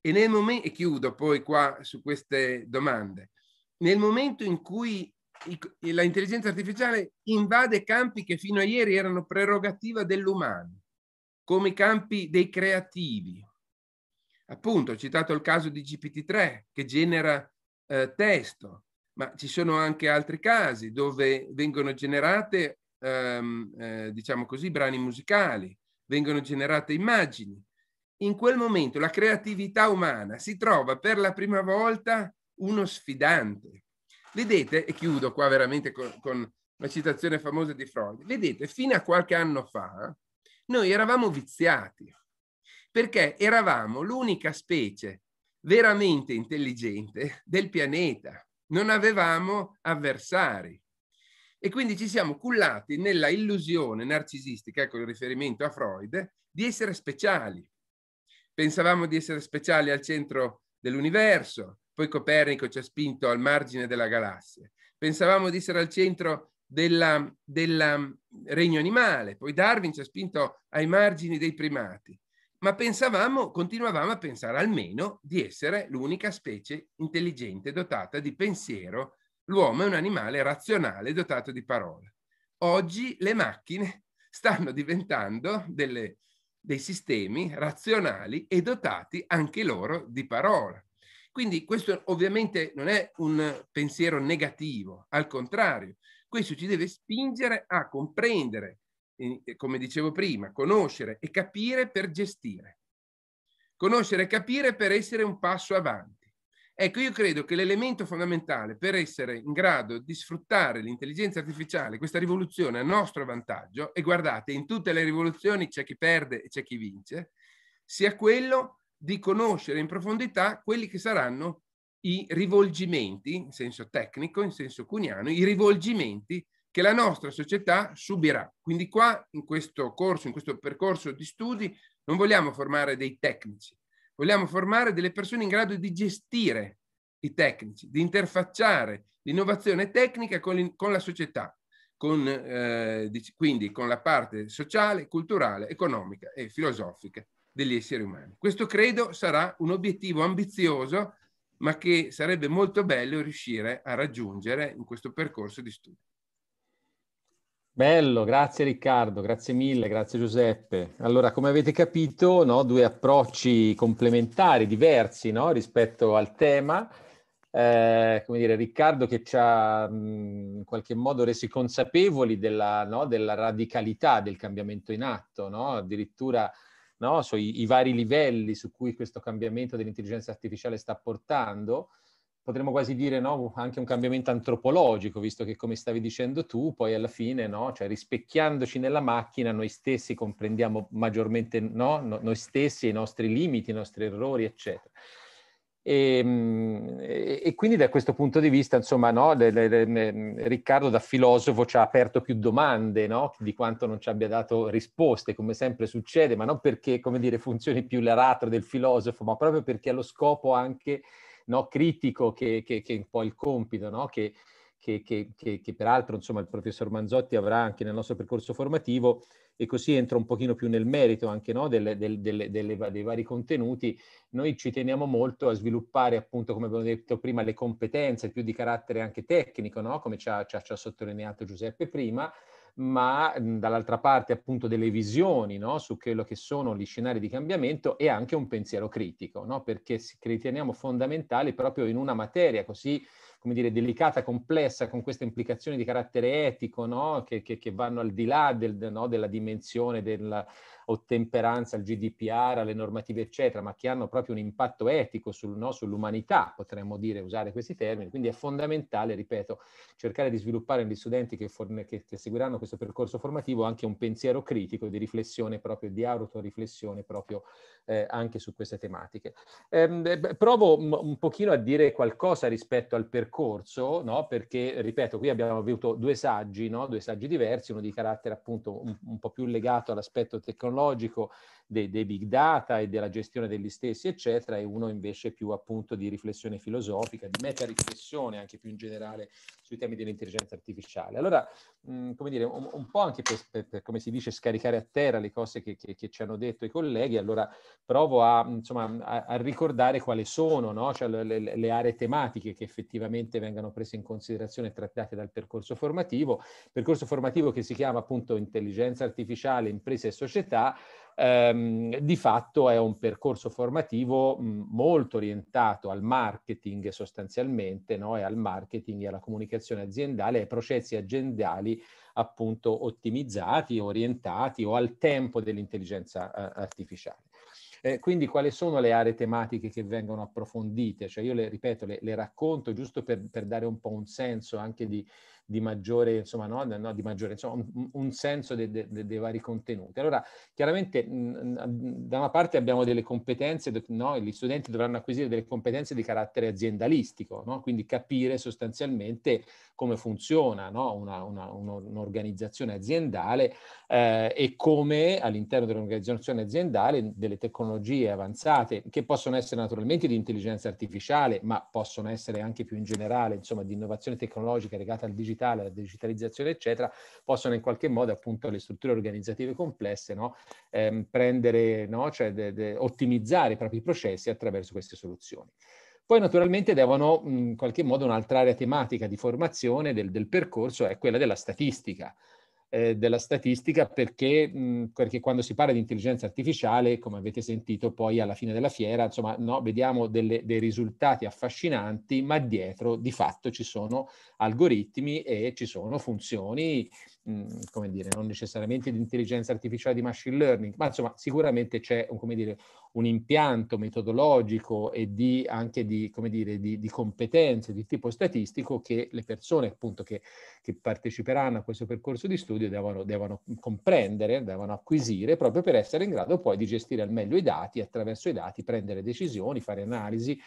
E nel momento, e chiudo poi qua su queste domande, nel momento in cui l'intelligenza artificiale invade campi che fino a ieri erano prerogativa dell'umano, come i campi dei creativi. Appunto, ho citato il caso di GPT-3 che genera eh, testo, ma ci sono anche altri casi dove vengono generate, ehm, eh, diciamo così, brani musicali, vengono generate immagini. In quel momento la creatività umana si trova per la prima volta uno sfidante. Vedete, e chiudo qua veramente con, con una citazione famosa di Freud, vedete, fino a qualche anno fa noi eravamo viziati perché eravamo l'unica specie veramente intelligente del pianeta. Non avevamo avversari. E quindi ci siamo cullati nella illusione narcisistica, ecco il riferimento a Freud, di essere speciali. Pensavamo di essere speciali al centro dell'universo, poi Copernico ci ha spinto al margine della galassia. Pensavamo di essere al centro del mm, regno animale, poi Darwin ci ha spinto ai margini dei primati. Ma pensavamo, continuavamo a pensare almeno di essere l'unica specie intelligente dotata di pensiero l'uomo è un animale razionale dotato di parole. Oggi le macchine stanno diventando delle, dei sistemi razionali e dotati anche loro di parola. Quindi questo ovviamente non è un pensiero negativo, al contrario, questo ci deve spingere a comprendere, eh, come dicevo prima, conoscere e capire per gestire. Conoscere e capire per essere un passo avanti Ecco, io credo che l'elemento fondamentale per essere in grado di sfruttare l'intelligenza artificiale, questa rivoluzione a nostro vantaggio, e guardate, in tutte le rivoluzioni c'è chi perde e c'è chi vince, sia quello di conoscere in profondità quelli che saranno i rivolgimenti, in senso tecnico, in senso cuniano, i rivolgimenti che la nostra società subirà. Quindi qua, in questo corso, in questo percorso di studi, non vogliamo formare dei tecnici, Vogliamo formare delle persone in grado di gestire i tecnici, di interfacciare l'innovazione tecnica con, con la società, con, eh, quindi con la parte sociale, culturale, economica e filosofica degli esseri umani. Questo credo sarà un obiettivo ambizioso, ma che sarebbe molto bello riuscire a raggiungere in questo percorso di studio. Bello, grazie Riccardo, grazie mille, grazie Giuseppe. Allora, come avete capito, no, due approcci complementari, diversi no, rispetto al tema. Eh, come dire, Riccardo che ci ha mh, in qualche modo resi consapevoli della, no, della radicalità del cambiamento in atto, addirittura sui vari livelli su cui questo cambiamento dell'intelligenza artificiale sta portando potremmo quasi dire no, anche un cambiamento antropologico, visto che come stavi dicendo tu, poi alla fine, no, cioè rispecchiandoci nella macchina, noi stessi comprendiamo maggiormente no, noi stessi, i nostri limiti, i nostri errori, eccetera. Ehm, e, e quindi da questo punto di vista, insomma, le, le, le, Riccardo da filosofo ci ha aperto più domande di quanto non ci abbia dato risposte, come sempre succede, ma non perché, come dire, funzioni più l'aratro del filosofo, ma proprio perché ha lo scopo anche no, critico che, che, che, è un po' il compito, no? che, che, peraltro insomma, il professor Manzotti avrà anche nel nostro percorso formativo e così entro un pochino più nel merito anche no, delle, delle, delle, dei vari contenuti, noi ci teniamo molto a sviluppare appunto, come abbiamo detto prima, le competenze più di carattere anche tecnico, no? come ci ha, ci ha, ci ha sottolineato Giuseppe prima, ma mhmm, dall'altra parte appunto delle visioni no? su quello che sono gli scenari di cambiamento e anche un pensiero critico, no? perché riteniamo fondamentale proprio in una materia così come dire, delicata, complessa, con queste implicazioni di carattere etico, no? che, che, che, vanno al di là del, no? della dimensione dell'ottemperanza al GDPR, alle normative, eccetera, ma che hanno proprio un impatto etico sul, no? sull'umanità, potremmo dire, usare questi termini. Quindi è fondamentale, ripeto, cercare di sviluppare negli studenti che, forne, che seguiranno questo percorso formativo anche un pensiero critico di riflessione proprio, di autoriflessione proprio eh, anche su queste tematiche. Eh, provo un pochino a dire qualcosa rispetto al percorso percorso, no? perché, ripeto, qui abbiamo avuto due saggi, no? due saggi diversi, uno di carattere appunto un, un po' più legato all'aspetto tecnologico dei, dei, big data e della gestione degli stessi, eccetera, e uno invece più appunto di riflessione filosofica, di meta riflessione anche più in generale sui temi dell'intelligenza artificiale. Allora, mh, come dire, un, un po' anche per, per, per, come si dice, scaricare a terra le cose che, che, che, ci hanno detto i colleghi, allora provo a, insomma, a, a ricordare quali sono no? cioè, le, le aree tematiche che effettivamente vengano prese in considerazione e trattate dal percorso formativo, percorso formativo che si chiama appunto intelligenza artificiale, imprese e società, ehm, di fatto è un percorso formativo mh, molto orientato al marketing sostanzialmente, no? e al marketing e alla comunicazione aziendale, ai processi aziendali appunto ottimizzati, orientati o al tempo dell'intelligenza eh, artificiale. Eh, quindi quali sono le aree tematiche che vengono approfondite? Cioè io le ripeto, le, le racconto giusto per, per dare un po' un senso anche di, di maggiore, insomma, no, no, di maggiore, insomma, un, un senso dei de, de, de vari contenuti. Allora, chiaramente, mh, da una parte abbiamo delle competenze, no? gli studenti dovranno acquisire delle competenze di carattere aziendalistico, no? quindi capire sostanzialmente come funziona no? una, una, un'organizzazione aziendale eh, e come all'interno dell'organizzazione aziendale delle tecnologie avanzate, che possono essere naturalmente di intelligenza artificiale, ma possono essere anche più in generale, insomma, di innovazione tecnologica legata al digitale, digitale, alla digitalizzazione, eccetera, possono in qualche modo appunto le strutture organizzative complesse no? Ehm, prendere, no? Cioè, de, de, ottimizzare i propri processi attraverso queste soluzioni. Poi naturalmente devono in qualche modo un'altra area tematica di formazione del, del percorso è quella della statistica eh, della statistica perché, mh, perché, quando si parla di intelligenza artificiale, come avete sentito poi alla fine della fiera, insomma, no, vediamo delle, dei risultati affascinanti, ma dietro di fatto ci sono algoritmi e ci sono funzioni Mhmm, come dire, non necessariamente di intelligenza artificiale di machine learning, ma insomma sicuramente c'è un, dire, un impianto metodologico e di, anche di, dire, di, di, competenze di tipo statistico che le persone appunto che, che parteciperanno a questo percorso di studio devono, devono, comprendere, devono acquisire proprio per essere in grado poi di gestire al meglio i dati, attraverso i dati prendere decisioni, fare analisi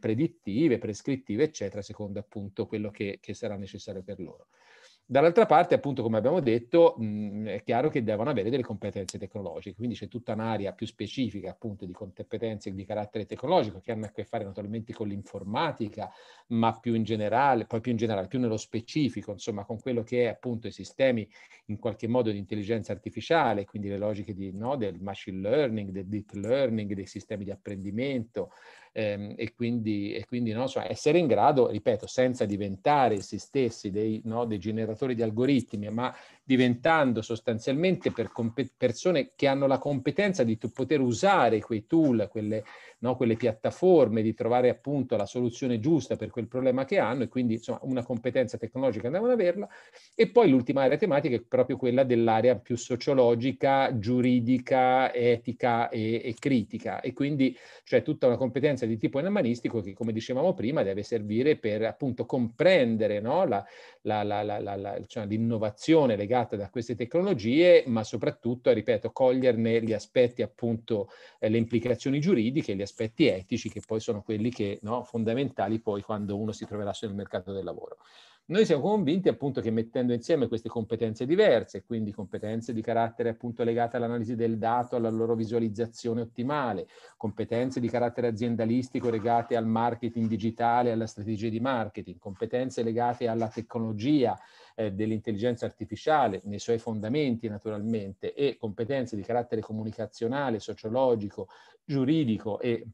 predittive, prescrittive, eccetera, secondo appunto quello che, che sarà necessario per loro. Dall'altra parte, appunto, come abbiamo detto, mh, mm, è chiaro che devono avere delle competenze tecnologiche, quindi c'è tutta un'area più specifica, appunto, di competenze di carattere tecnologico che hanno a che fare naturalmente con l'informatica, ma più in generale, poi più in generale, più nello specifico, insomma, con quello che è appunto i sistemi in qualche modo di intelligenza artificiale, quindi le logiche di, no, del machine learning, del deep learning, dei sistemi di apprendimento, ehm, e quindi, e quindi no, cioè essere in grado, ripeto, senza diventare se stessi dei, no, dei generatori di algoritmi, ma diventando sostanzialmente per comp- persone che hanno la competenza di t- poter usare quei tool, quelle, no, quelle, piattaforme, di trovare appunto la soluzione giusta per quel problema che hanno e quindi insomma una competenza tecnologica andavano devono averla. E poi l'ultima area tematica è proprio quella dell'area più sociologica, giuridica, etica e, e critica e quindi c'è cioè, tutta una competenza di tipo enamanistico che come dicevamo prima deve servire per appunto comprendere no, la, la, la, cioè, l'innovazione legata legata da queste tecnologie, ma soprattutto, ripeto, coglierne gli aspetti appunto, eh, le implicazioni giuridiche, gli aspetti etici, che poi sono quelli che, no, fondamentali poi quando uno si troverà sul mercato del lavoro. Noi siamo convinti appunto che mettendo insieme queste competenze diverse, quindi competenze di carattere appunto legate all'analisi del dato, alla loro visualizzazione ottimale, competenze di carattere aziendalistico legate al marketing digitale, alla strategia di marketing, competenze legate alla tecnologia eh, dell'intelligenza artificiale nei suoi fondamenti naturalmente e competenze di carattere comunicazionale, sociologico, giuridico e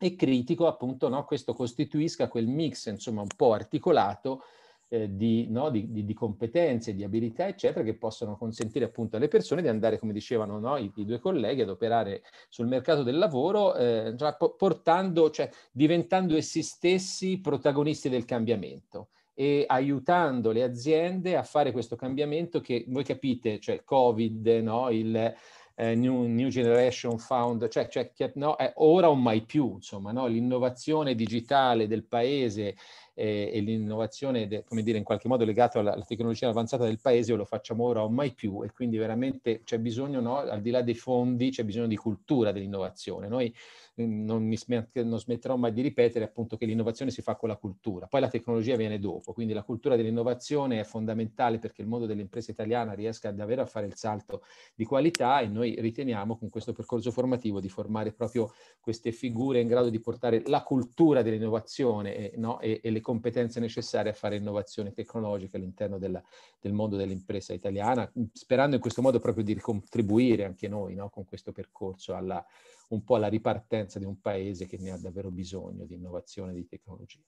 e critico appunto no, questo costituisca quel mix insomma un po' articolato eh, di, no, di, di, di, competenze, di abilità, eccetera, che possono consentire appunto alle persone di andare, come dicevano no, i, i, due colleghi, ad operare sul mercato del lavoro, eh, già portando, cioè diventando essi stessi protagonisti del cambiamento e aiutando le aziende a fare questo cambiamento che voi capite, cioè il Covid, no, il, eh, new, new, Generation Fund, cioè, cioè no, è ora o mai più, insomma, no? l'innovazione digitale del paese eh, e l'innovazione, de, come dire, in qualche modo legato alla, alla, tecnologia avanzata del paese, o lo facciamo ora o mai più, e quindi veramente c'è bisogno, no, al di là dei fondi, c'è bisogno di cultura dell'innovazione. Noi mm, non, mi smet- non smetterò mai di ripetere appunto che l'innovazione si fa con la cultura, poi la tecnologia viene dopo, quindi la cultura dell'innovazione è fondamentale perché il mondo dell'impresa italiana riesca davvero a fare il salto di qualità e noi riteniamo con questo percorso formativo di formare proprio queste figure in grado di portare la cultura dell'innovazione eh, no, e, e le competenze necessarie a fare innovazione tecnologica all'interno della, del mondo dell'impresa italiana, mm, sperando in questo modo proprio di contribuire anche noi no, con questo percorso alla, un po' alla ripartenza di un paese che ne ha davvero bisogno di innovazione e di tecnologia.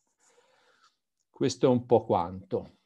Questo è un po' quanto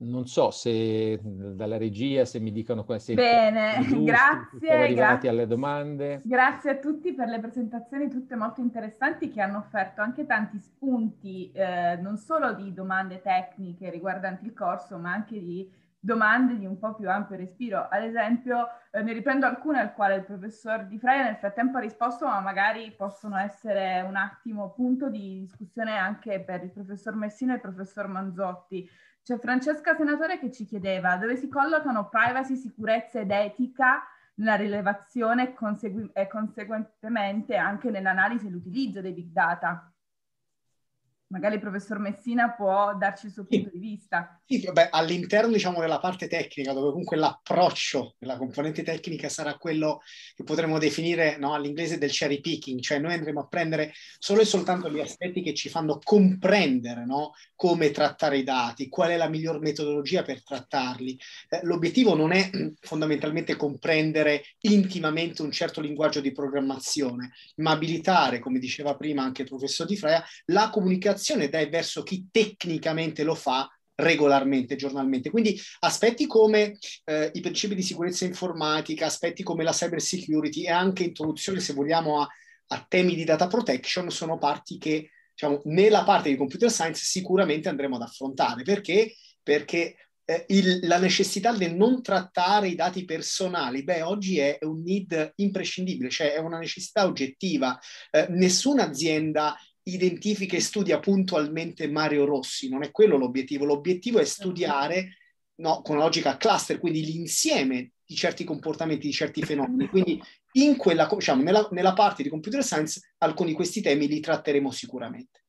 non so se mhmm, dalla regia, se mi dicono qualsiasi cosa. Bene, giusto, grazie. Siamo arrivati grazie, alle domande. Grazie a tutti per le presentazioni, tutte molto interessanti, che hanno offerto anche tanti spunti, eh, non solo di domande tecniche riguardanti il corso, ma anche di domande di un po' più ampio respiro. Ad esempio, eh, ne riprendo alcune al quale il professor Di Freia nel frattempo ha risposto, ma magari possono essere un attimo punto di discussione anche per il professor Messina e il professor Manzotti. C'è Francesca Senatore che ci chiedeva dove si collocano privacy, sicurezza ed etica nella rilevazione consegui- e conseguentemente anche nell'analisi e l'utilizzo dei big data magari il professor Messina può darci il suo punto sì. di vista. Sì, beh, all'interno diciamo, della parte tecnica, dove comunque l'approccio, della componente tecnica sarà quello che potremmo definire no, all'inglese del cherry picking, cioè noi andremo a prendere solo e soltanto gli aspetti che ci fanno comprendere no, come trattare i dati, qual è la miglior metodologia per trattarli. Eh, l'obiettivo non è fondamentalmente comprendere intimamente un certo linguaggio di programmazione, ma abilitare, come diceva prima anche il professor Di Freia, la comunicazione valutazione dai verso chi tecnicamente lo fa regolarmente, giornalmente. Quindi aspetti come eh, i principi di sicurezza informatica, aspetti come la cyber security e anche introduzione, se vogliamo, a, a temi di data protection sono parti che, diciamo, nella parte di computer science sicuramente andremo ad affrontare. Perché? Perché eh, il, la necessità di non trattare i dati personali, beh, oggi è un need imprescindibile, cioè è una necessità oggettiva. Eh, nessuna azienda identifica e studia puntualmente Mario Rossi, non è quello l'obiettivo, l'obiettivo è certo. studiare no, con logica cluster, quindi l'insieme di certi comportamenti, di certi fenomeni. Quindi quella, diciamo, nella, nella, parte di computer science alcuni di questi temi li tratteremo sicuramente.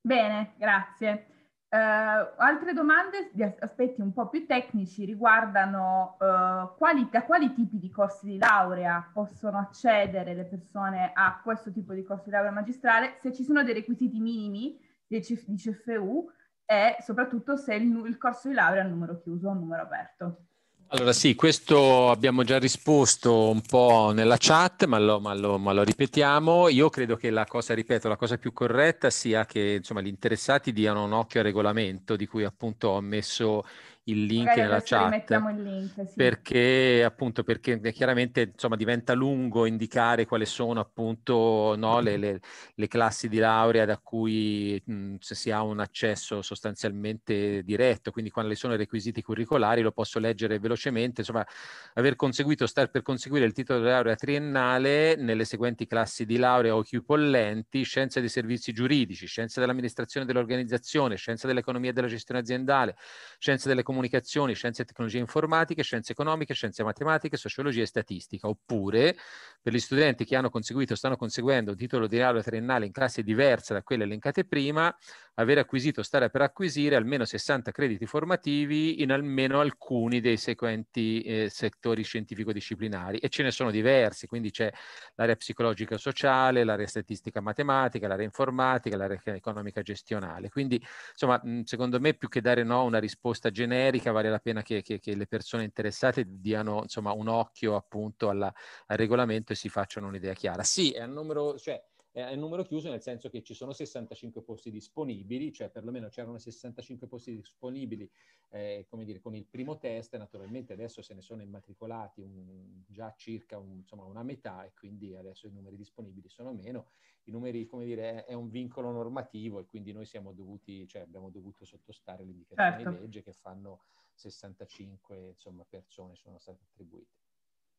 Bene, grazie. Uh, altre domande di aspetti un po' più tecnici riguardano uh, quali, a quali tipi di corsi di laurea possono accedere le persone a questo tipo di corso di laurea magistrale, se ci sono dei requisiti minimi di, CF, di CFU e soprattutto se il, il corso di laurea è a numero chiuso o a numero aperto. Allora sì, questo abbiamo già risposto un po' nella chat, ma lo, ma lo, ma lo ripetiamo. Io credo che la cosa, ripeto, la cosa più corretta sia che insomma, gli interessati diano un occhio al regolamento di cui appunto ho messo il link Magari nella chat il link, sì. perché appunto perché chiaramente insomma diventa lungo indicare quali sono appunto no, le, le, le, classi di laurea da cui mh, si ha un accesso sostanzialmente diretto quindi quali sono i requisiti curricolari lo posso leggere velocemente insomma aver conseguito star per conseguire il titolo di laurea triennale nelle seguenti classi di laurea o equipollenti scienze dei servizi giuridici scienze dell'amministrazione dell'organizzazione scienze dell'economia e della gestione aziendale scienze delle comunicazioni comunicazioni, scienze e tecnologie informatiche, scienze economiche, scienze matematiche, sociologia e statistica, oppure per gli studenti che hanno conseguito o stanno conseguendo un titolo di laurea triennale in classe diversa da quelle elencate prima, aver acquisito, stare per acquisire almeno 60 crediti formativi in almeno alcuni dei seguenti eh, settori scientifico-disciplinari e ce ne sono diversi, quindi c'è l'area psicologica sociale, l'area statistica matematica, l'area informatica, l'area economica gestionale. Quindi insomma, secondo me più che dare no, una risposta generica, vale la pena che, che, che le persone interessate diano insomma, un occhio appunto alla, al regolamento e si facciano un'idea chiara. Sì, è un numero... Cioè, è un numero chiuso nel senso che ci sono 65 posti disponibili, cioè perlomeno c'erano 65 posti disponibili, eh, come dire, con il primo test, naturalmente adesso se ne sono immatricolati un, già circa un, insomma, una metà e quindi adesso i numeri disponibili sono meno. I numeri, come dire, è, è un vincolo normativo e quindi noi siamo dovuti, cioè abbiamo dovuto sottostare le indicazioni certo. di legge che fanno 65 insomma, persone sono state attribuite.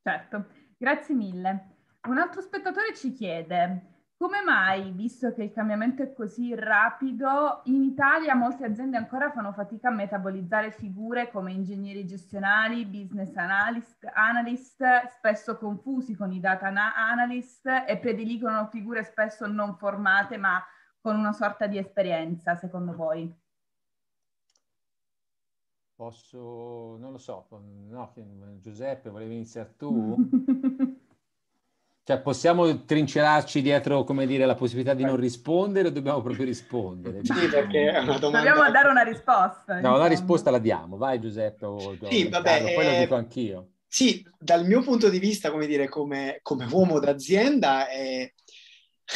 Certo, grazie mille. Un altro spettatore ci chiede, come mai, visto che il cambiamento è così rapido, in Italia molte aziende ancora fanno fatica a metabolizzare figure come ingegneri gestionali, business analyst, analyst spesso confusi con i data analyst e prediligono figure spesso non formate ma con una sorta di esperienza, secondo voi? Posso, non lo so, no, Giuseppe, volevi iniziare tu? Cioè, possiamo trincerarci dietro, come dire, la possibilità di non rispondere o dobbiamo proprio rispondere? Sì, diciamo. perché è una domanda... Dobbiamo dare una risposta. No, diciamo. una risposta la diamo. Vai Giuseppe. O... Sì, vabbè. Eh... Poi lo eh, dico anch'io. Sì, dal mio punto di vista, come dire, come, come uomo d'azienda, è,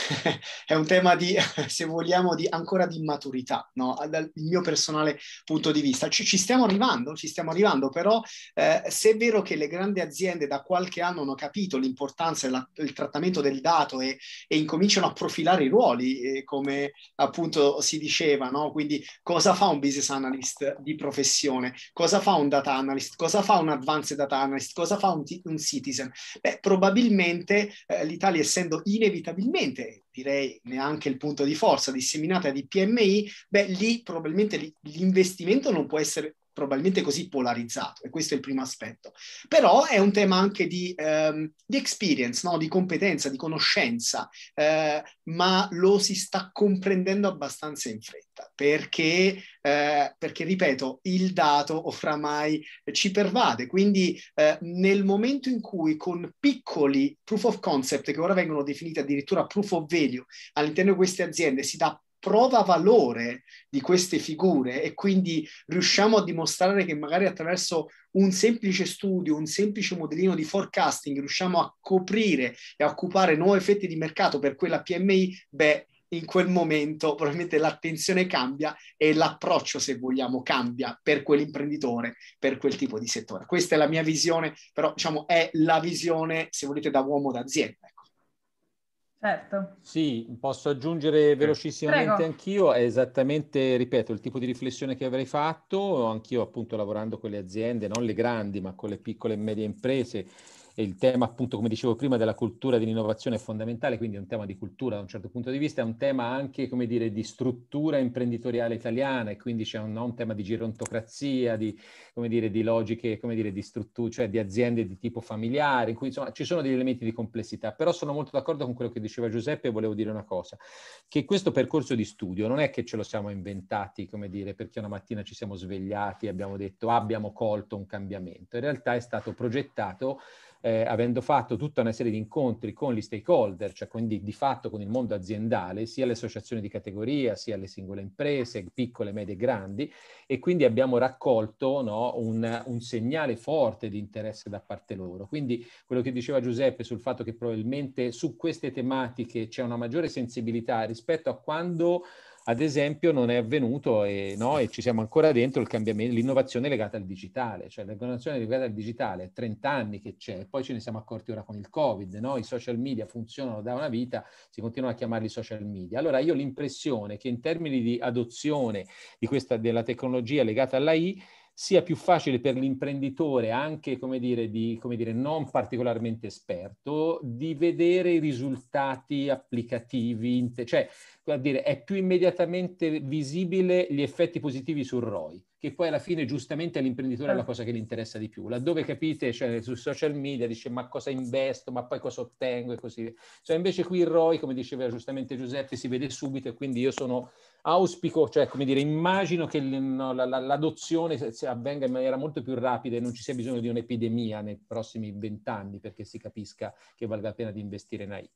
è un tema di, se vogliamo, di, ancora di maturità, no? dal mio personale punto di vista. Ci, ci stiamo arrivando, ci stiamo arrivando, però eh, se è vero che le grandi aziende da qualche anno hanno capito l'importanza del trattamento del dato e, e, incominciano a profilare i ruoli, eh, come appunto si diceva, no? quindi cosa fa un business analyst di professione, cosa fa un data analyst, cosa fa un advanced data analyst, cosa fa un, t- un citizen? Beh, probabilmente eh, l'Italia essendo inevitabilmente limite, direi neanche il punto di forza, disseminata di PMI, beh lì probabilmente l'investimento non può essere probabilmente così polarizzato e questo è il primo aspetto. Però è un tema anche di, ehm, di experience, no? di competenza, di conoscenza, eh, ma lo si sta comprendendo abbastanza in fretta perché, eh, perché ripeto, il dato oramai ci pervade, quindi eh, nel momento in cui con piccoli proof of concept che ora vengono definiti addirittura proof of value all'interno di queste aziende si dà prova valore di queste figure e quindi riusciamo a dimostrare che magari attraverso un semplice studio, un semplice modellino di forecasting riusciamo a coprire e a occupare nuove fette di mercato per quella PMI, beh, in quel momento probabilmente l'attenzione cambia e l'approccio, se vogliamo, cambia per quell'imprenditore, per quel tipo di settore. Questa è la mia visione, però diciamo è la visione, se volete, da uomo d'azienda. Certo. Sì, posso aggiungere velocissimamente Prego. anch'io, è esattamente, ripeto, il tipo di riflessione che avrei fatto, anch'io appunto lavorando con le aziende, non le grandi, ma con le piccole e medie imprese, il tema appunto, come dicevo prima, della cultura dell'innovazione è fondamentale, quindi è un tema di cultura da un certo punto di vista, è un tema anche, come dire, di struttura imprenditoriale italiana e quindi c'è un, un tema di girontocrazia, di, come dire, di logiche, come dire, di strutture, cioè di aziende di tipo familiare, in cui insomma ci sono degli elementi di complessità, però sono molto d'accordo con quello che diceva Giuseppe e volevo dire una cosa, che questo percorso di studio non è che ce lo siamo inventati, come dire, perché una mattina ci siamo svegliati e abbiamo detto ah, abbiamo colto un cambiamento, in realtà è stato progettato eh, avendo fatto tutta una serie di incontri con gli stakeholder, cioè quindi di fatto con il mondo aziendale, sia le associazioni di categoria, sia le singole imprese, piccole, medie e grandi, e quindi abbiamo raccolto no, un, un, segnale forte di interesse da parte loro. Quindi quello che diceva Giuseppe sul fatto che probabilmente su queste tematiche c'è una maggiore sensibilità rispetto a quando ad esempio non è avvenuto e, no, e ci siamo ancora dentro il cambiamento, l'innovazione legata al digitale, cioè l'innovazione legata al digitale, 30 anni che c'è, poi ce ne siamo accorti ora con il Covid, no? i social media funzionano da una vita, si continuano a chiamarli social media. Allora io ho l'impressione che in termini di adozione di questa, della tecnologia legata all'AI, sia più facile per l'imprenditore, anche come dire, di, come dire, non particolarmente esperto, di vedere i risultati applicativi, cioè dire, è più immediatamente visibile gli effetti positivi sul ROI, che poi alla fine giustamente all'imprenditore è la ah. cosa che gli interessa di più. Laddove capite, cioè su social media dice ma cosa investo, ma poi cosa ottengo e così via. Cioè invece qui il ROI, come diceva giustamente Giuseppe, si vede subito e quindi io sono auspico, cioè come dire, immagino che l'adozione avvenga in maniera molto più rapida e non ci sia bisogno di un'epidemia nei prossimi vent'anni perché si capisca che valga la pena di investire in AI.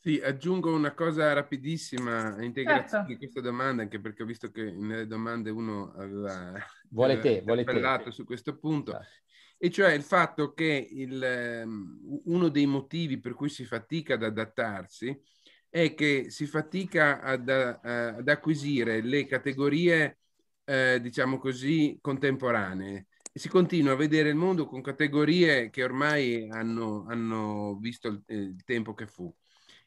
Sì, aggiungo una cosa rapidissima a integrazione certo. di questa domanda, anche perché ho visto che nelle domande uno aveva eh, parlato su questo punto. Esatto. E cioè il fatto che il, uno dei motivi per cui si fatica ad adattarsi è che si fatica ad, eh, ad acquisire le categorie, eh, diciamo così, contemporanee. E si continua a vedere il mondo con categorie che ormai hanno, hanno visto il, eh, il, tempo che fu.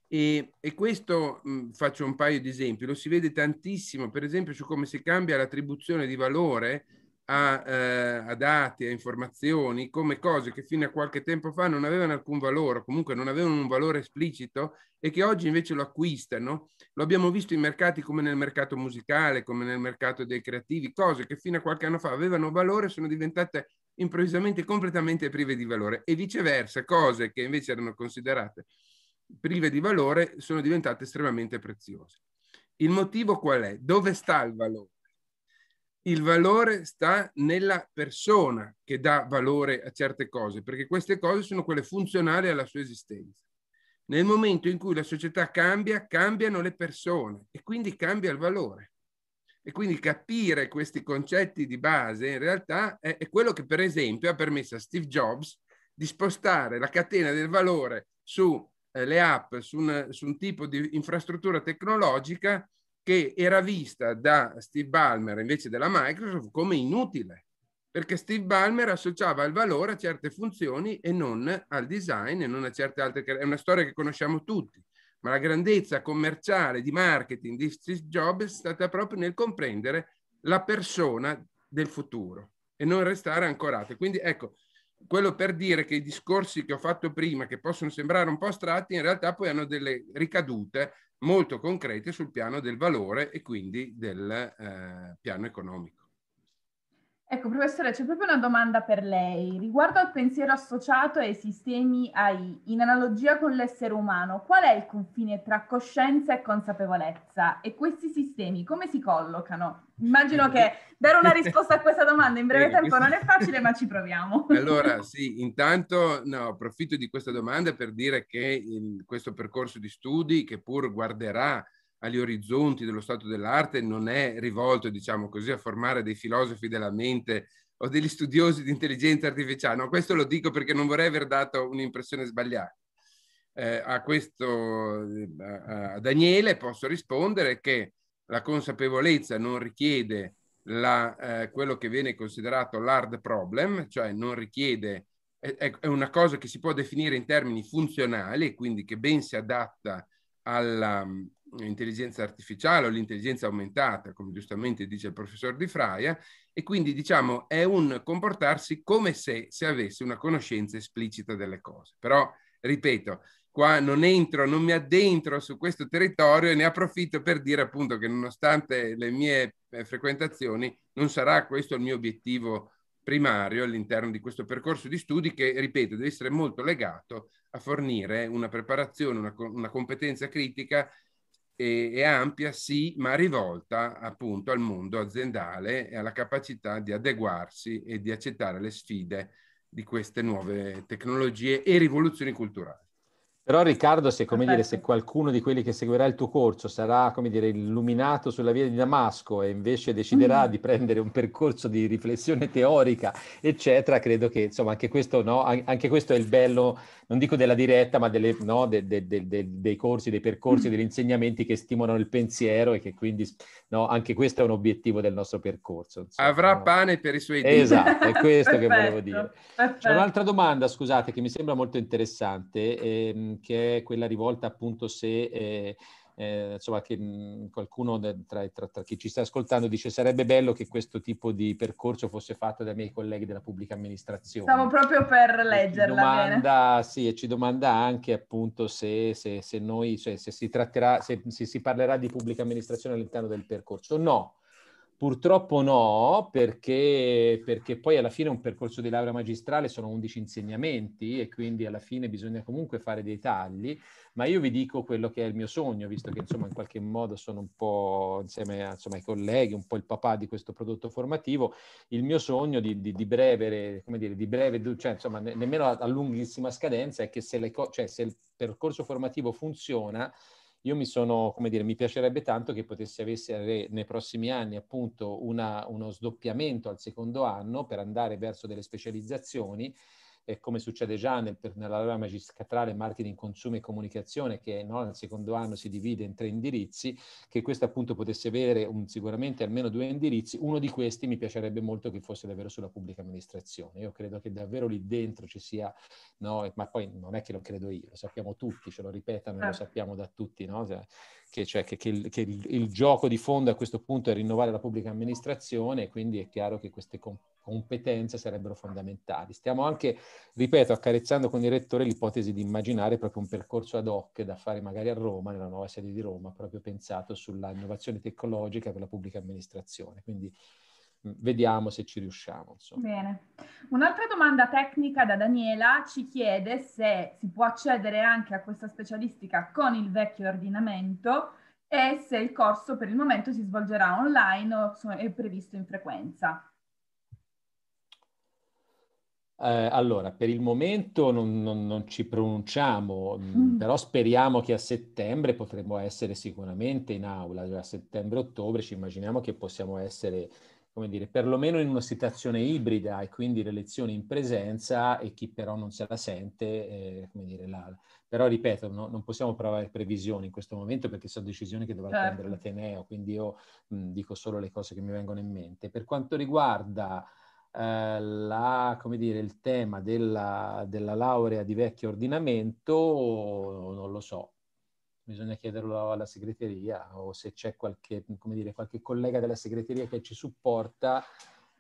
E, e questo mh, faccio un paio di esempi, lo si vede tantissimo, per esempio su come si cambia l'attribuzione di valore a, eh, a, dati, a informazioni, come cose che fino a qualche tempo fa non avevano alcun valore, comunque non avevano un valore esplicito e che oggi invece lo acquistano. Lo abbiamo visto in mercati come nel mercato musicale, come nel mercato dei creativi, cose che fino a qualche anno fa avevano valore sono diventate improvvisamente completamente prive di valore e viceversa, cose che invece erano considerate prive di valore sono diventate estremamente preziose. Il motivo qual è? Dove sta il valore? il valore sta nella persona che dà valore a certe cose, perché queste cose sono quelle funzionali alla sua esistenza. Nel momento in cui la società cambia, cambiano le persone e quindi cambia il valore. E quindi capire questi concetti di base in realtà è, è quello che per esempio ha permesso a Steve Jobs di spostare la catena del valore sulle eh, app, su un, su un tipo di infrastruttura tecnologica che era vista da Steve Ballmer invece della Microsoft come inutile, perché Steve Ballmer associava il valore a certe funzioni e non al design e non a certe altre. È una storia che conosciamo tutti, ma la grandezza commerciale di marketing di Steve Jobs è stata proprio nel comprendere la persona del futuro e non restare ancorate. Quindi ecco, quello per dire che i discorsi che ho fatto prima, che possono sembrare un po' astratti, in realtà poi hanno delle ricadute molto concrete sul piano del valore e quindi del eh, piano economico. Ecco, professore, c'è proprio una domanda per lei. Riguardo al pensiero associato ai sistemi AI, in analogia con l'essere umano, qual è il confine tra coscienza e consapevolezza? E questi sistemi come si collocano? Immagino che dare una risposta a questa domanda in breve tempo non è facile, ma ci proviamo. Allora, sì, intanto no, approfitto di questa domanda per dire che in questo percorso di studi, che pur guarderà agli orizzonti dello stato dell'arte, non è rivolto, diciamo così, a formare dei filosofi della mente o degli studiosi di intelligenza artificiale. No, questo lo dico perché non vorrei aver dato un'impressione sbagliata. Eh, a questo, eh, a Daniele posso rispondere che la consapevolezza non richiede la, eh, quello che viene considerato l'hard problem, cioè non richiede, è, è, una cosa che si può definire in termini funzionali, quindi che ben si adatta alla, intelligenza artificiale o l'intelligenza aumentata, come giustamente dice il professor Di Fraia, e quindi diciamo è un comportarsi come se si avesse una conoscenza esplicita delle cose. Però, ripeto, qua non entro, non mi addentro su questo territorio e ne approfitto per dire appunto che nonostante le mie eh, frequentazioni, non sarà questo il mio obiettivo primario all'interno di questo percorso di studi che, ripeto, deve essere molto legato a fornire una preparazione, una, una competenza critica e, e ampia, sì, ma rivolta appunto al mondo aziendale e alla capacità di adeguarsi e di accettare le sfide di queste nuove tecnologie e rivoluzioni culturali. Però Riccardo, se, dire, se, qualcuno di quelli che seguirà il tuo corso sarà dire, illuminato sulla via di Damasco e invece deciderà mm. di prendere un percorso di riflessione teorica, eccetera, credo che insomma, anche, questo, no? anche questo, è il bello, non dico della diretta, ma delle, no? de, de, de, dei corsi, dei percorsi, mm. degli insegnamenti che stimolano il pensiero e che quindi no? anche questo è un obiettivo del nostro percorso. Insomma, Avrà pane per i suoi denti. Esatto, è questo che volevo dire. Perfetto. C'è un'altra domanda, scusate, che mi sembra molto interessante. Ehm, che è quella rivolta appunto se... Eh, eh, insomma, che mm, qualcuno tra, tra, tra, chi ci sta ascoltando dice sarebbe bello che questo tipo di percorso fosse fatto dai miei colleghi della pubblica amministrazione. Stavo proprio per leggerla. Domanda, bene. Sì, e ci domanda anche appunto se, se, se noi, cioè, se si tratterà, se, se si parlerà di pubblica amministrazione all'interno del percorso. No, Purtroppo no, perché, perché, poi alla fine un percorso di laurea magistrale sono 11 insegnamenti e quindi alla fine bisogna comunque fare dei tagli, ma io vi dico quello che è il mio sogno, visto che insomma in qualche modo sono un po' insieme insomma, ai colleghi, un po' il papà di questo prodotto formativo, il mio sogno di, di, di breve, come dire, di breve, cioè insomma ne, nemmeno a, a, lunghissima scadenza è che se, le, cioè, se il percorso formativo funziona, io mi sono, come dire, mi piacerebbe tanto che potessi avere nei prossimi anni appunto una, uno sdoppiamento al secondo anno per andare verso delle specializzazioni eh, come succede già nel, nella laurea magistrale marketing, consumo e comunicazione, che no, nel secondo anno si divide in tre indirizzi, che questo appunto potesse avere un, sicuramente almeno due indirizzi. Uno di questi mi piacerebbe molto che fosse davvero sulla pubblica amministrazione. Io credo che davvero lì dentro ci sia, no, ma poi non è che lo credo io, lo sappiamo tutti, ce lo ripetano e lo ah. sappiamo da tutti, no? Cioè, che, cioè, che, che, il, che il, il, gioco di fondo a questo punto è rinnovare la pubblica amministrazione, quindi è chiaro che queste competenze competenze sarebbero fondamentali. Stiamo anche, ripeto, accarezzando con il rettore l'ipotesi di immaginare proprio un percorso ad hoc da fare magari a Roma, nella nuova sede di Roma, proprio pensato sull'innovazione tecnologica per la pubblica amministrazione. Quindi mm, vediamo se ci riusciamo. Insomma. Bene. Un'altra domanda tecnica da Daniela ci chiede se si può accedere anche a questa specialistica con il vecchio ordinamento e se il corso per il momento si svolgerà online o è previsto in frequenza. Eh, allora, per il momento non, non, non ci pronunciamo, mm, mm. però speriamo che a settembre potremo essere sicuramente in aula, cioè a settembre-ottobre ci immaginiamo che possiamo essere come dire, perlomeno in una situazione ibrida e quindi le lezioni in presenza e chi però non se la sente, eh, come dire, la... però ripeto, no, non possiamo provare previsioni in questo momento perché sono decisioni che dovrà certo. prendere l'Ateneo, quindi io mh, mm, dico solo le cose che mi vengono in mente. Per quanto riguarda eh, la, dire, il tema della, della, laurea di vecchio ordinamento, non lo so, bisogna chiederlo alla segreteria o se c'è qualche, dire, qualche collega della segreteria che ci supporta.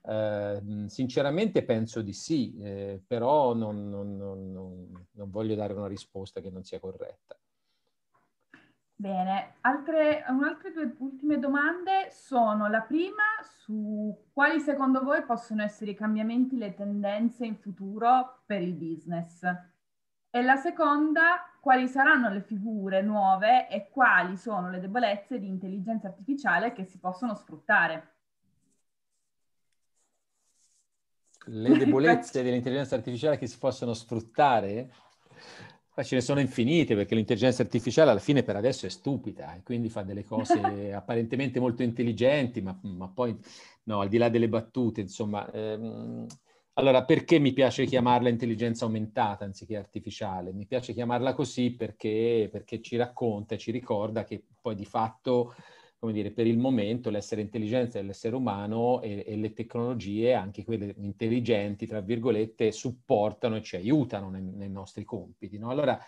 Eh, sinceramente penso di sì, eh, però non, non, non, non voglio dare una risposta che non sia corretta. Bene, altre, altre due ultime domande sono la prima su quali secondo voi possono essere i cambiamenti, le tendenze in futuro per il business e la seconda quali saranno le figure nuove e quali sono le debolezze di intelligenza artificiale che si possono sfruttare. Le debolezze dell'intelligenza artificiale che si possono sfruttare? Ma ce ne sono infinite perché l'intelligenza artificiale alla fine per adesso è stupida e eh, quindi fa delle cose apparentemente molto intelligenti, ma, ma, poi no, al di là delle battute, insomma. Ehm, allora, perché mi piace chiamarla intelligenza aumentata anziché artificiale? Mi piace chiamarla così perché, perché ci racconta e ci ricorda che poi di fatto come dire, per il momento l'essere intelligenza dell'essere umano e, e, le tecnologie, anche quelle intelligenti, tra virgolette, supportano e ci aiutano nei, nei nostri compiti. No? Allora,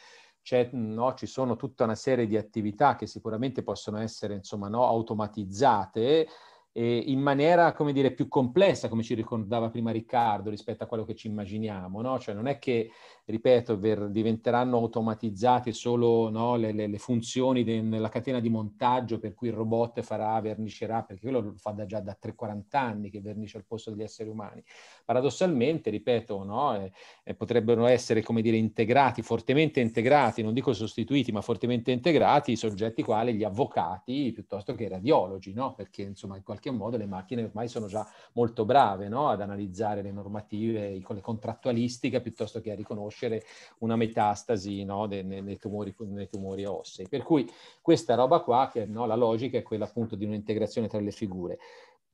no, ci sono tutta una serie di attività che sicuramente possono essere insomma, no, automatizzate, eh, in maniera, come dire, più complessa, come ci ricordava prima Riccardo, rispetto a quello che ci immaginiamo, no? Cioè non è che, ripeto, ver- diventeranno automatizzate solo no, le, le, le, funzioni de- nella catena di montaggio per cui il robot farà, vernicerà, perché quello lo fa da già da 3-40 anni che vernice al posto degli esseri umani. Paradossalmente, ripeto, no, eh, eh, potrebbero essere, come dire, integrati, fortemente integrati, non dico sostituiti, ma fortemente integrati i soggetti quali gli avvocati piuttosto che i radiologi, no? Perché insomma in qualche qualche modo le macchine ormai sono già molto brave no? ad analizzare le normative, le contrattualistiche, piuttosto che a riconoscere una metastasi no? De, nei, nei, tumori, nei, tumori, ossei. Per cui questa roba qua, che, no? la logica è quella appunto di un'integrazione tra le figure.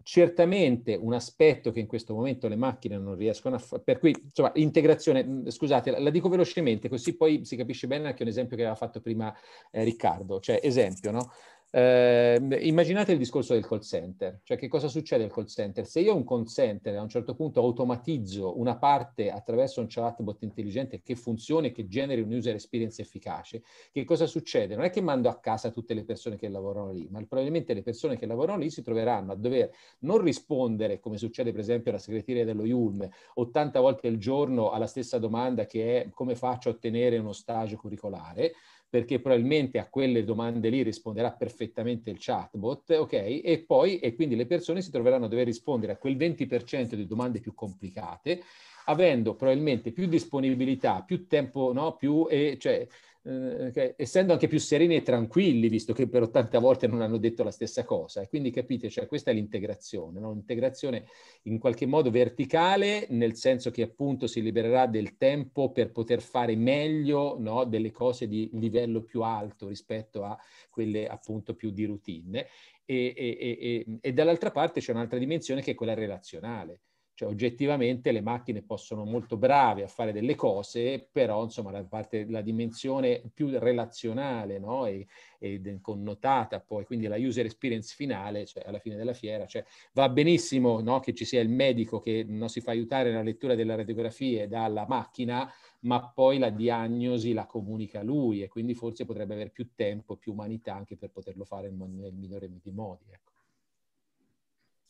Certamente un aspetto che in questo momento le macchine non riescono a fare, per cui insomma integrazione, mm, scusate, la, la, dico velocemente così poi si capisce bene anche un esempio che aveva fatto prima eh, Riccardo, cioè esempio, no? Eh, immaginate il discorso del call center, cioè che cosa succede al call center? Se io ho un call center a un certo punto automatizzo una parte attraverso un chatbot intelligente che funzioni e che generi un user experience efficace, che cosa succede? Non è che mando a casa tutte le persone che lavorano lì, ma probabilmente le persone che lavorano lì si troveranno a dover non rispondere, come succede per esempio alla segreteria dello IULM, 80 volte al giorno alla stessa domanda che è come faccio a ottenere uno stage curricolare, perché probabilmente a quelle domande lì risponderà perfettamente il chatbot, ok? E poi, e quindi le persone si troveranno a dover rispondere a quel 20% di domande più complicate, avendo probabilmente più disponibilità, più tempo, no? Più, eh, cioè, che, eh, essendo anche più sereni e tranquilli, visto che per 80 volte non hanno detto la stessa cosa. E quindi capite, cioè, questa è l'integrazione, no? un'integrazione in qualche modo verticale, nel senso che appunto si libererà del tempo per poter fare meglio no? delle cose di livello più alto rispetto a quelle appunto più di routine. e, e, e, e dall'altra parte c'è un'altra dimensione che è quella relazionale cioè, oggettivamente le macchine possono molto brave a fare delle cose, però insomma la, parte, la dimensione più relazionale no? e, e, connotata poi, quindi la user experience finale, cioè alla fine della fiera, cioè, va benissimo no? che ci sia il medico che non si fa aiutare nella lettura delle radiografie dalla macchina, ma poi la diagnosi la comunica lui e quindi forse potrebbe avere più tempo, più umanità anche per poterlo fare nel migliore dei modi. Ecco.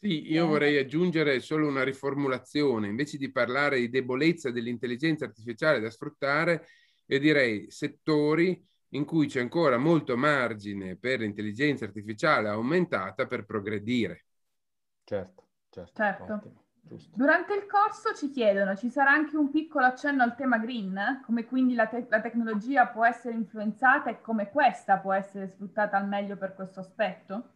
Sì, io vorrei aggiungere solo una riformulazione. Invece di parlare di debolezza dell'intelligenza artificiale da sfruttare, io direi settori in cui c'è ancora molto margine per l'intelligenza artificiale aumentata per progredire. Certo, certo. certo. Durante il corso ci chiedono, ci sarà anche un piccolo accenno al tema green, come quindi la, te- la tecnologia può essere influenzata e come questa può essere sfruttata al meglio per questo aspetto?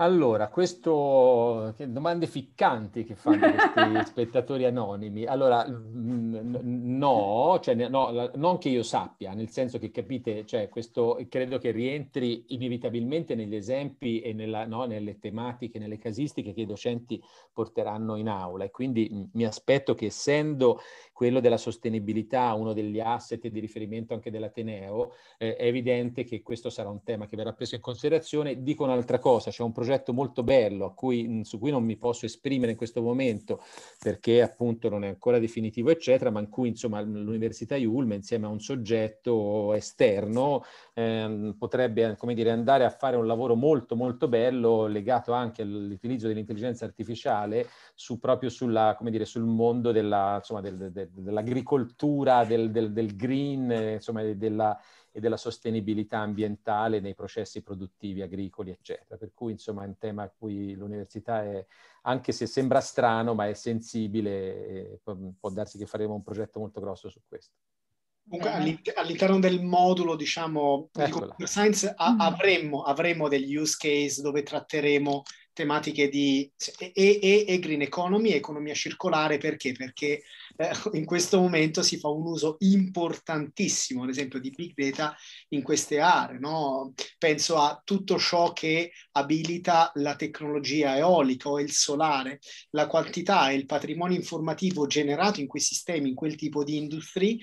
Allora, questo, che domande ficcanti che fanno questi spettatori anonimi. Allora, no, cioè, no, non che io sappia, nel senso che capite, cioè, questo credo che rientri inevitabilmente negli esempi e nella, no, nelle tematiche, nelle casistiche che i docenti porteranno in aula e quindi mi aspetto che essendo quello della sostenibilità, uno degli asset di riferimento anche dell'Ateneo, eh, è evidente che questo sarà un tema che verrà preso in considerazione. Dico un'altra cosa, c'è un progetto molto bello cui, mm, su cui non mi posso esprimere in questo momento perché appunto non è ancora definitivo, eccetera, ma in cui insomma l'Università IULM insieme a un soggetto esterno Ehm, potrebbe come dire, andare a fare un lavoro molto molto bello legato anche all'utilizzo dell'intelligenza artificiale su, proprio sulla, come dire, sul mondo della, insomma, del, del, dell'agricoltura, del, del green insomma, della, e della sostenibilità ambientale nei processi produttivi agricoli, eccetera. Per cui insomma è un tema a cui l'università è, anche se sembra strano, ma è sensibile, può darsi che faremo un progetto molto grosso su questo. Comunque all'interno del modulo, diciamo, di computer science a- mm. avremo, avremmo degli use case dove tratteremo tematiche di e, e, e green economy, economia circolare, perché? Perché eh, in questo momento si fa un uso importantissimo, ad esempio, di big data in queste aree. No? Penso a tutto ciò che abilita la tecnologia eolica o il solare, la quantità e il patrimonio informativo generato in quei sistemi, in quel tipo di industrie,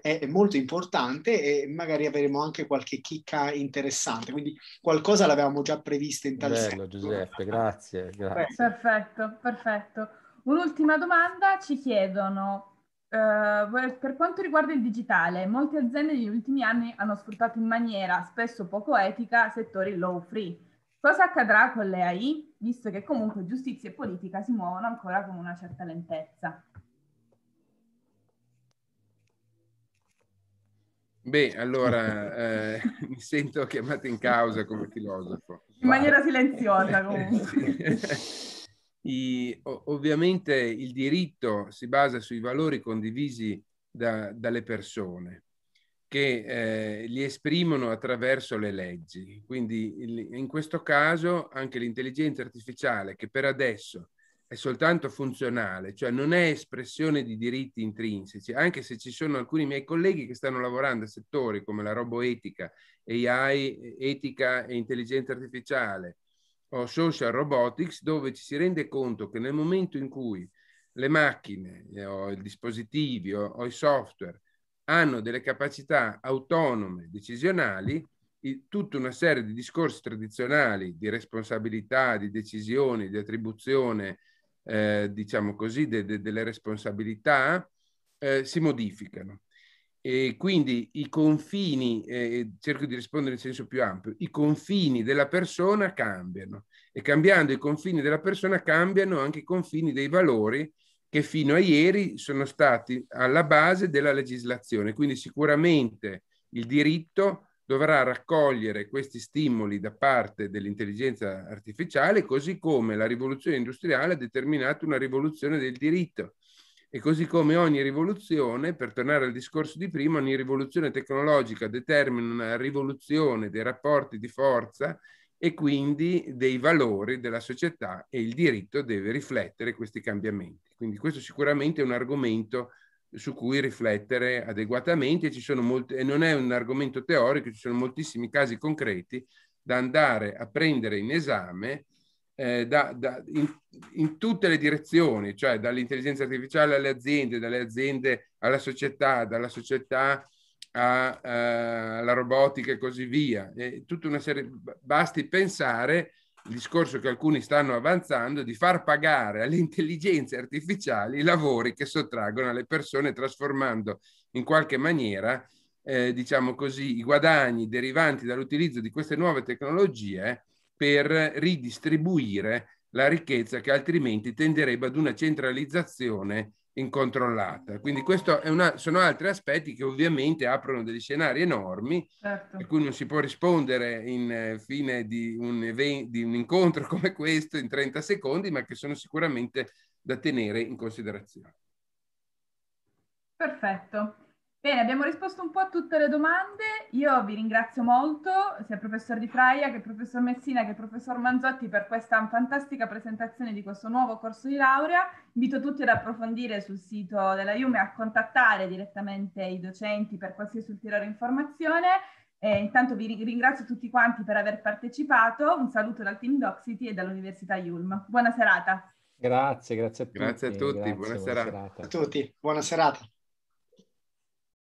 è molto importante e magari avremo anche qualche chicca interessante. Quindi qualcosa l'avevamo già prevista in tal Bello, senso. Giuseppe, grazie, grazie. Perfetto, perfetto. Un'ultima domanda ci chiedono. Uh, per quanto riguarda il digitale, molte aziende negli ultimi anni hanno sfruttato in maniera spesso poco etica settori low free. Cosa accadrà con le AI, visto che comunque giustizia e politica si muovono ancora con una certa lentezza? Beh, allora eh, mi sento chiamato in causa come filosofo. In maniera silenziosa comunque. I, ovviamente il diritto si basa sui valori condivisi da, dalle persone che eh, li esprimono attraverso le leggi. Quindi in questo caso anche l'intelligenza artificiale che per adesso è soltanto funzionale, cioè non è espressione di diritti intrinseci, anche se ci sono alcuni miei colleghi che stanno lavorando a settori come la roboetica, AI, etica e intelligenza artificiale o social robotics, dove ci si rende conto che nel momento in cui le macchine eh, o i dispositivi o, o i software hanno delle capacità autonome, decisionali, tutta una serie di discorsi tradizionali di responsabilità, di decisioni, di attribuzione eh, diciamo così, de, de, delle responsabilità eh, si modificano. E quindi i confini, eh, cerco di rispondere in senso più ampio, i confini della persona cambiano e cambiando i confini della persona cambiano anche i confini dei valori che fino a ieri sono stati alla base della legislazione. Quindi sicuramente il diritto dovrà raccogliere questi stimoli da parte dell'intelligenza artificiale, così come la rivoluzione industriale ha determinato una rivoluzione del diritto. E così come ogni rivoluzione, per tornare al discorso di prima, ogni rivoluzione tecnologica determina una rivoluzione dei rapporti di forza e quindi dei valori della società e il diritto deve riflettere questi cambiamenti. Quindi questo sicuramente è un argomento su cui riflettere adeguatamente. Ci sono molti, e non è un argomento teorico, ci sono moltissimi casi concreti da andare a prendere in esame eh, da, da, in, in, tutte le direzioni, cioè dall'intelligenza artificiale alle aziende, dalle aziende alla società, dalla società a, uh, alla robotica e così via. E tutta una serie, basti pensare discorso che alcuni stanno avanzando di far pagare alle intelligenze artificiali i lavori che sottraggono alle persone trasformando in qualche maniera eh, diciamo così, i guadagni derivanti dall'utilizzo di queste nuove tecnologie per ridistribuire la ricchezza che altrimenti tenderebbe ad una centralizzazione incontrollata. Quindi questo è una, sono altri aspetti che ovviamente aprono degli scenari enormi, certo. per cui non si può rispondere in eh, fine di un, event, di un incontro come questo in 30 secondi, ma che sono sicuramente da tenere in considerazione. Perfetto. Bene, abbiamo risposto un po' a tutte le domande. Io vi ringrazio molto, sia il professor Di Fraia che il professor Messina che il professor Manzotti per questa fantastica presentazione di questo nuovo corso di laurea. Invito tutti ad approfondire sul sito della IUME a contattare direttamente i docenti per qualsiasi ulteriore informazione. E intanto vi ringrazio tutti quanti per aver partecipato. Un saluto dal team Doxity e dall'Università IULM. Buona serata. Grazie, grazie a tutti. Grazie a tutti, grazie, buona, buona serata. serata. A tutti, buona serata.